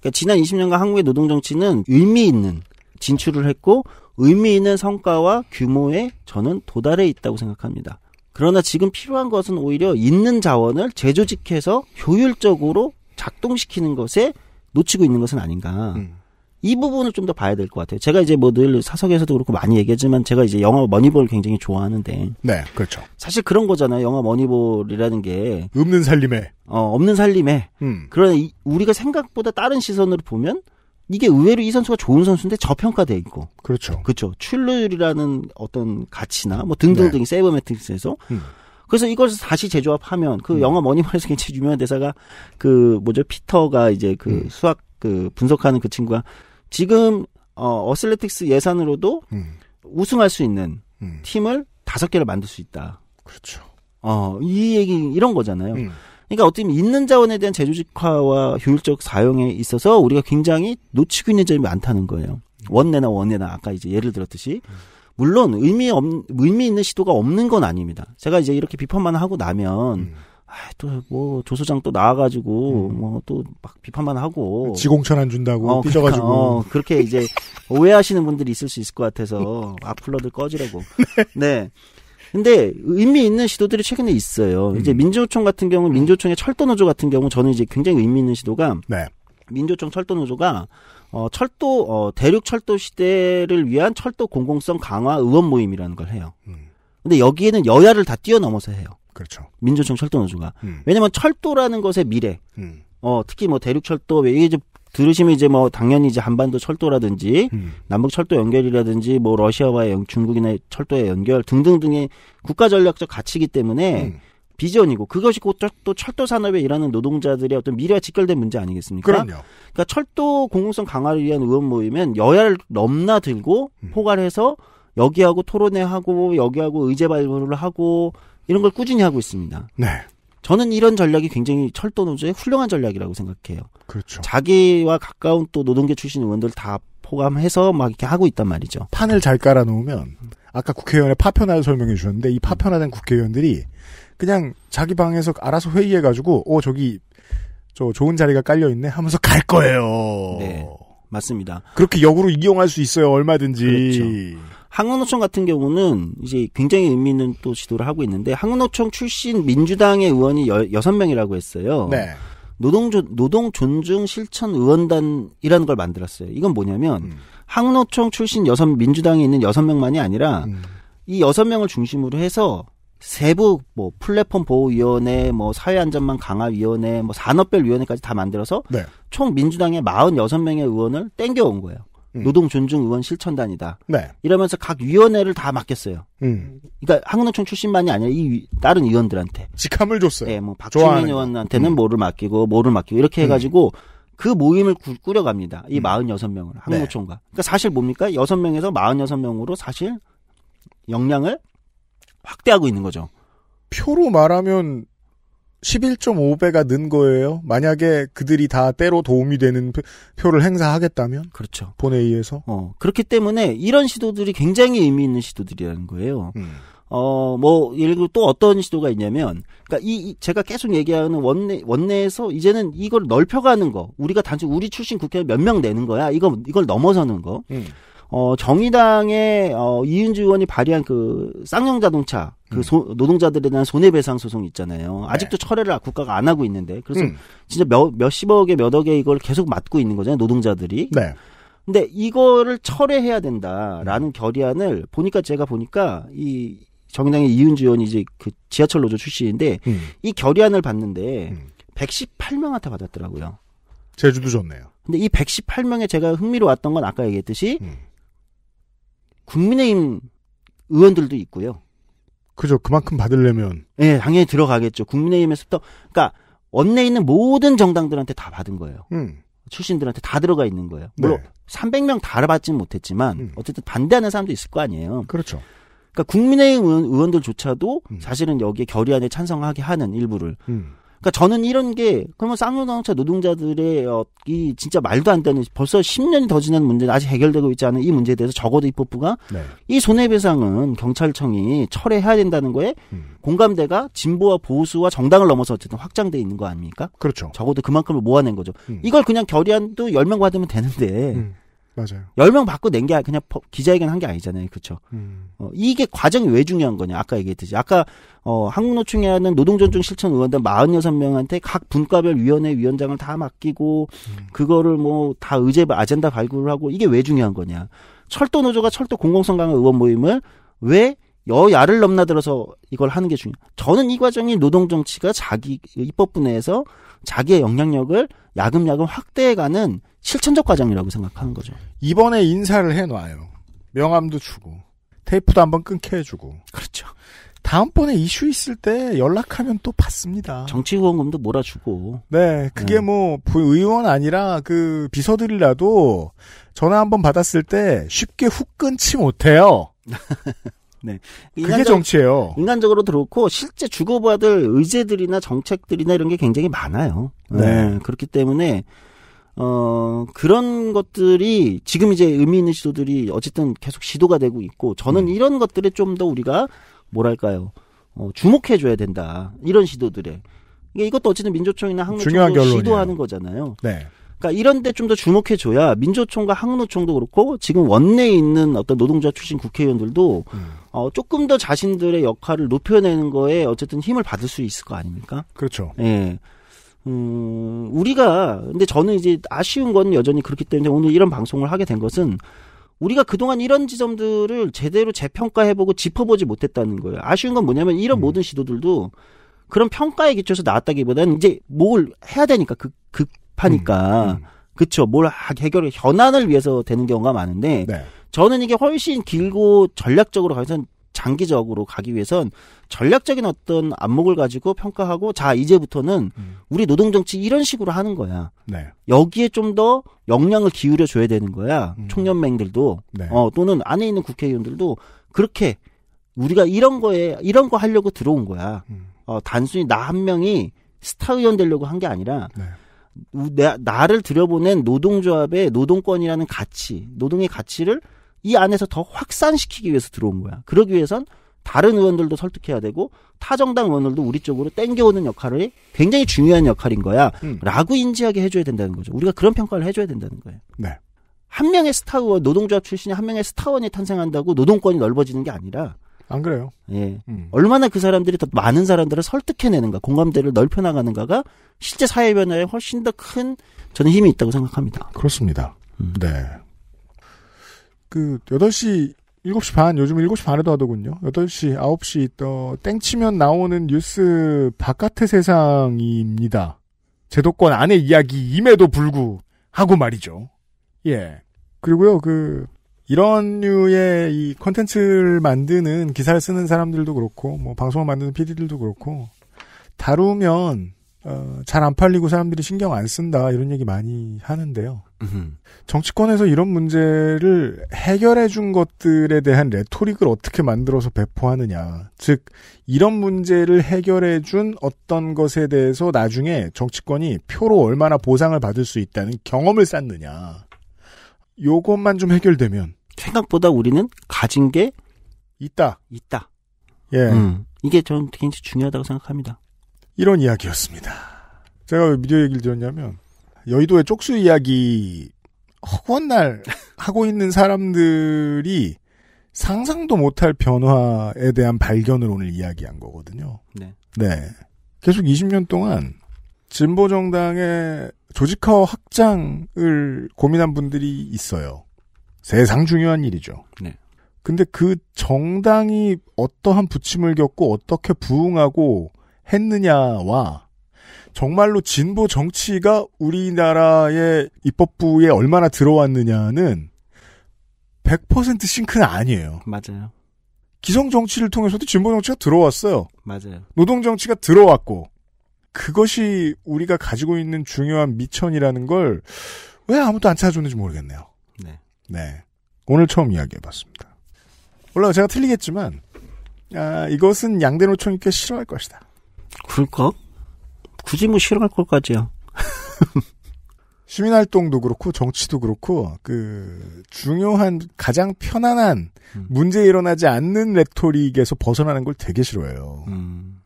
그러니까 지난 20년간 한국의 노동 정치는 의미 있는 진출을 했고 의미 있는 성과와 규모에 저는 도달해 있다고 생각합니다. 그러나 지금 필요한 것은 오히려 있는 자원을 재조직해서 효율적으로 작동시키는 것에 놓치고 있는 것은 아닌가. 음. 이 부분을 좀 더 봐야 될 것 같아요. 제가 이제 뭐 늘 사석에서도 그렇고 많이 얘기하지만 제가 이제 영화 머니볼 굉장히 좋아하는데. 네, 그렇죠. 사실 그런 거잖아요. 영화 머니볼이라는 게. 없는 살림에. 어, 없는 살림에. 음. 그러나 이, 우리가 생각보다 다른 시선으로 보면 이게 의외로 이 선수가 좋은 선수인데 저평가돼 있고. 그렇죠. 그렇죠. 출루율이라는 어떤 가치나 뭐등등등 네. 세이버 매트릭스에서 음. 그래서 이걸 다시 재조합하면 그 음. 영화 머니볼에서 굉장히 유명한 대사가 그 뭐죠 피터가 이제 그 음. 수학 그 분석하는 그 친구가 지금 어, 어슬레틱스 예산으로도 음. 우승할 수 있는 음. 팀을 다섯 개를 만들 수 있다. 그렇죠. 어, 이 얘기 이런 거잖아요. 음. 그러니까 어떻게 보면 있는 자원에 대한 재조직화와 효율적 사용에 있어서 우리가 굉장히 놓치고 있는 점이 많다는 거예요. 음. 원내나 원내나 아까 이제 예를 들었듯이 물론 의미 없 의미 있는 시도가 없는 건 아닙니다. 제가 이제 이렇게 비판만 하고 나면 음. 아, 또뭐 조소장 또 나와가지고 음. 뭐또 막 비판만 하고 지공천 안 준다고 어, 그러니까, 삐져가지고 그러니까, 어, 그렇게 이제 오해하시는 분들이 있을 수 있을 것 같아서 악플러들 꺼지라고 네. 네. 근데 의미 있는 시도들이 최근에 있어요. 음. 이제 민주노총 같은 경우, 민주총의 철도노조 같은 경우, 저는 이제 굉장히 의미 있는 시도가 네. 민주총 철도노조가 어, 철도 어, 대륙 철도 시대를 위한 철도 공공성 강화 의원 모임이라는 걸 해요. 음. 근데 여기에는 여야를 다 뛰어넘어서 해요. 그렇죠. 민주청 철도노조가. 음. 왜냐면 철도라는 것의 미래. 음. 어, 특히 뭐 대륙 철도 이게 이제 들으시면 이제 뭐 당연히 이제 한반도 철도라든지 음. 남북 철도 연결이라든지 뭐 러시아와의 연, 중국이나 철도의 연결 등등등의 국가 전략적 가치이기 때문에 음. 비전이고 그것이 곧 또 철도 산업에 일하는 노동자들의 어떤 미래와 직결된 문제 아니겠습니까? 그럼요. 그러니까 철도 공공성 강화를 위한 의원 모임은 여야를 넘나들고 음. 포괄해서 여기하고 토론회 하고 여기하고 의제 발표를 하고 이런 걸 꾸준히 하고 있습니다. 네. 저는 이런 전략이 굉장히 철도 노조의 훌륭한 전략이라고 생각해요. 그렇죠. 자기와 가까운 또 노동계 출신 의원들 다 포함해서 막 이렇게 하고 있단 말이죠.
판을 잘 깔아놓으면 아까 국회의원의 파편화를 설명해 주셨는데 이 파편화된 국회의원들이 그냥 자기 방에서 알아서 회의해가지고 어 저기 저 좋은 자리가 깔려 있네 하면서 갈 거예요. 네, 맞습니다. 그렇게 역으로 이용할 수 있어요 얼마든지. 그렇죠.
항운호청 같은 경우는 이제 굉장히 의미 있는 또 지도를 하고 있는데 항운호청 출신 민주당의 의원이 여, 섯명이라고 했어요. 네. 노동, 노동 존중 실천 의원단이라는 걸 만들었어요. 이건 뭐냐면 음. 항운호청 출신 여섯 민주당에 있는 여섯 명만이 아니라 음. 이 여섯 명을 중심으로 해서 세부 뭐 플랫폼 보호위원회, 뭐 사회안전망 강화위원회, 뭐 산업별 위원회까지 다 만들어서 네. 총 민주당의 마흔 여섯 명의 의원을 땡겨온 거예요. 음. 노동 존중 의원 실천단이다. 네. 이러면서 각 위원회를 다 맡겼어요. 음. 그러니까 한국노총 출신만이 아니라 이 다른 의원들한테 직함을 줬어요. 네, 뭐 박주민 의원한테는 음. 뭐를 맡기고 뭐를 맡기고 이렇게 음. 해가지고 그 모임을 꾸려갑니다. 이 46명을 음. 한국노총과. 네. 그러니까 사실 뭡니까? 6명에서 46명으로
사실 역량을 확대하고 있는 거죠. 표로 말하면 11.5배가 는 거예요. 만약에 그들이 다 때로 도움이 되는 표를 행사하겠다면? 그렇죠. 본회의에서? 어,
그렇기 때문에 이런 시도들이 굉장히 의미 있는 시도들이라는 거예요. 음. 어, 뭐, 예를 들어 또 어떤 시도가 있냐면, 그니까 이, 제가 계속 얘기하는 원내, 원내에서 이제는 이걸 넓혀가는 거, 우리가 단순 우리 출신 국회의원 몇 명 내는 거야, 이거, 이걸 넘어서는 거. 음. 어, 정의당의 어, 이은주 의원이 발의한 그 쌍용 자동차 그 음. 소, 노동자들에 대한 손해배상 소송 있잖아요. 네. 아직도 네. 철회를 국가가 안 하고 있는데 그래서 음. 진짜 몇 몇십억에 몇억에 이걸 계속 맡고 있는 거잖아요. 노동자들이. 네. 근데 이거를 철회해야 된다라는 음. 결의안을 보니까 제가 보니까 이 정의당의 이은주 의원이 이제 그 지하철 노조 출신인데 음. 이 결의안을 봤는데 음. 118명한테 받았더라고요. 제주도 좋네요. 근데 이 118명에 제가 흥미로웠던 건 아까 얘기했듯이 음. 국민의힘 의원들도 있고요. 그죠. 그만큼 받으려면. 예, 네, 당연히 들어가겠죠. 국민의힘에서부터그니까 원내 에 있는 모든 정당들한테 다 받은 거예요. 음. 출신들한테 다 들어가 있는 거예요. 물론 네. 300명 다 받지는 못했지만 음. 어쨌든 반대하는 사람도 있을 거 아니에요. 그렇죠. 그니까 국민의힘 의원, 들조차도 음. 사실은 여기에 결의안에 찬성하게 하는 일부를 음. 그러니까 저는 이런 게 그러면 쌍용자동차 노동자들의 어, 이 진짜 말도 안 되는 벌써 10년이 더 지난 문제 는 아직 해결되고 있지 않은 이 문제에 대해서 적어도 입법부가 네. 이 손해배상은 경찰청이 철회해야 된다는 거에 음. 공감대가 진보와 보수와 정당을 넘어서 어쨌든 확장돼 있는 거 아닙니까? 그렇죠. 적어도 그만큼을 모아낸 거죠. 음. 이걸 그냥 결의안도 10명 받으면 되는데 음. 맞아요. 10명 받고 낸 게 그냥 기자회견 한 게 아니잖아요. 그쵸 음. 어, 이게 과정이 왜 중요한 거냐. 아까 얘기했듯이. 아까 어, 한국노총이 하는 노동전중 실천 의원단 46명한테 각 분과별 위원회 위원장을 다 맡기고 음. 그거를 뭐 다 의제 아젠다 발굴을 하고 이게 왜 중요한 거냐. 철도 노조가 철도 공공성 강화 의원 모임을 왜 여야를 넘나들어서 이걸 하는 게 중요. 저는 이 과정이 노동 정치가 자기 입법부 내에서 자기의 영향력을 야금야금
확대해가는 실천적 과정이라고 생각하는 거죠. 이번에 인사를 해놔요. 명함도 주고 테이프도 한번 끊게 해주고. 그렇죠. 다음번에 이슈 있을 때 연락하면 또 받습니다. 정치 후원금도 몰아주고. 네, 그게 네. 뭐 의원 아니라 그 비서들이라도 전화 한번 받았을 때 쉽게 훅 끊지 못해요.
네. 인간적, 그게 정치예요.
인간적으로 도 그렇고 실제 주고받을
의제들이나 정책들이나 이런 게 굉장히 많아요. 네. 네. 그렇기 때문에 어 그런 것들이 지금 이제 의미 있는 시도들이 어쨌든 계속 시도가 되고 있고 저는 음. 이런 것들에 좀 더 우리가 뭐랄까요 어, 주목해 줘야 된다 이런 시도들에 이게 이것도 어쨌든 민주총이나 항노총도 시도하는 거잖아요. 네. 그러니까 이런데 좀 더 주목해줘야 민주총과 항노총도 그렇고 지금 원내에 있는 어떤 노동자 출신 국회의원들도 음. 어, 조금 더 자신들의 역할을 높여내는 거에 어쨌든 힘을 받을 수 있을 거 아닙니까? 그렇죠. 예. 음, 우리가, 근데 저는 이제 아쉬운 건 여전히 그렇기 때문에 오늘 이런 방송을 하게 된 것은 우리가 그동안 이런 지점들을 제대로 재평가해보고 짚어보지 못했다는 거예요. 아쉬운 건 뭐냐면 이런 음. 모든 시도들도 그런 평가에 기초해서 나왔다기보다는 이제 뭘 해야 되니까 급, 그, 급하니까. 음. 음. 그쵸. 뭘 해결, 을 현안을 위해서 되는 경우가 많은데, 네. 저는 이게 훨씬 길고 전략적으로 가서 장기적으로 가기 위해선 전략적인 어떤 안목을 가지고 평가하고 자 이제부터는 음. 우리 노동 정치 이런 식으로 하는 거야. 네. 여기에 좀 더 역량을 기울여 줘야 되는 거야. 음. 총연맹들도 네. 어, 또는 안에 있는 국회의원들도 그렇게 우리가 이런 거에 이런 거 하려고 들어온 거야. 음. 어, 단순히 나 한 명이 스타 의원 되려고 한 게 아니라 네. 나, 나를 들여보낸 노동조합의 노동권이라는 가치, 노동의 가치를 이 안에서 더 확산시키기 위해서 들어온 거야. 그러기 위해선 다른 의원들도 설득해야 되고 타정당 의원들도 우리 쪽으로 땡겨오는 역할이 굉장히 중요한 역할인 거야. 음. 라고 인지하게 해줘야 된다는 거죠. 우리가 그런 평가를 해줘야 된다는 거예요. 네. 한 명의 스타 의원, 노동조합 출신이 한 명의 스타원이 탄생한다고 노동권이 넓어지는 게 아니라 안 그래요. 예. 음. 얼마나 그 사람들이 더 많은 사람들을 설득해내는가, 공감대를 넓혀나가는가가 실제 사회 변화에 훨씬 더 큰 저는 힘이
있다고 생각합니다. 그렇습니다. 음. 네. 그, 8시, 7시 반, 요즘 7시 반에도 하더군요. 8시, 9시, 또, 땡치면 나오는 뉴스 바깥의 세상입니다. 제도권 안의 이야기임에도 불구하고 말이죠. 예. 그리고요, 그, 이런 류의 이 컨텐츠를 만드는 기사를 쓰는 사람들도 그렇고 뭐 방송을 만드는 PD들도 그렇고 다루면 어, 잘 안 팔리고 사람들이 신경 안 쓴다 이런 얘기 많이 하는데요. 으흠. 정치권에서 이런 문제를 해결해 준 것들에 대한 레토릭을 어떻게 만들어서 배포하느냐, 즉 이런 문제를 해결해 준 어떤 것에 대해서 나중에 정치권이 표로 얼마나 보상을 받을 수 있다는 경험을 쌓느냐, 요것만 좀 해결되면 생각보다 우리는 가진 게 있다. 있다. 예. 음, 이게 저는 굉장히 중요하다고 생각합니다. 이런 이야기였습니다. 제가 왜 미디어 얘기를 들었냐면 여의도의 쪽수 이야기 허구한 날 하고 있는 사람들이 상상도 못할 변화에 대한 발견을 오늘 이야기한 거거든요. 네. 네. 계속 20년 동안 진보 정당의 조직화 확장을 고민한 분들이 있어요. 세상 중요한 일이죠. 네. 근데 그 정당이 어떠한 부침을 겪고 어떻게 부응하고 했느냐와 정말로 진보 정치가 우리나라의 입법부에 얼마나 들어왔느냐는 100% 싱크는 아니에요. 맞아요. 기성 정치를 통해서도 진보 정치가 들어왔어요. 맞아요. 노동 정치가 들어왔고 그것이 우리가 가지고 있는 중요한 미천이라는 걸 왜 아무도 안찾아주는지 모르겠네요. 네. 오늘 처음 이야기해봤습니다. 물론 제가 틀리겠지만, 아, 이것은 양대노총이 꽤 싫어할 것이다. 그럴까? 굳이 뭐 싫어할 것까지요. 시민활동도 그렇고 정치도 그렇고 그 중요한 가장 편안한 음. 문제 일어나지 않는 레토릭에서 벗어나는 걸 되게 싫어해요. 음.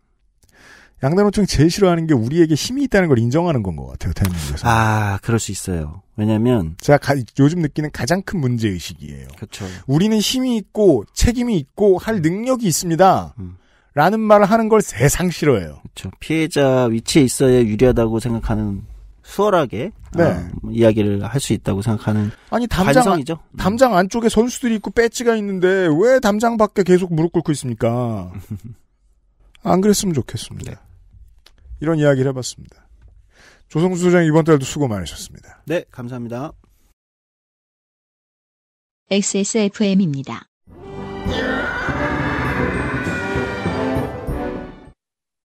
양대호총이 제일 싫어하는 게 우리에게 힘이 있다는 걸 인정하는 건 것 같아요, 대한민국에서. 아, 그럴 수 있어요. 왜냐면. 제가 가, 요즘 느끼는 가장 큰 문제의식이에요. 그죠 우리는 힘이 있고, 책임이 있고, 할 능력이 있습니다. 음. 라는 말을 하는 걸 세상 싫어해요.
그죠 피해자 위치에 있어야 유리하다고 생각하는
수월하게 아, 네. 어, 이야기를 할 수 있다고 생각하는 아니 담장 관성이죠. 음. 담장 안쪽에 선수들이 있고 배지가 있는데 왜 담장 밖에 계속 무릎 꿇고 있습니까? 안 그랬으면 좋겠습니다. 네. 이런 이야기를 해봤습니다. 조성수 소장 이번 달도 수고 많으셨습니다. 네, 감사합니다. XSFM입니다.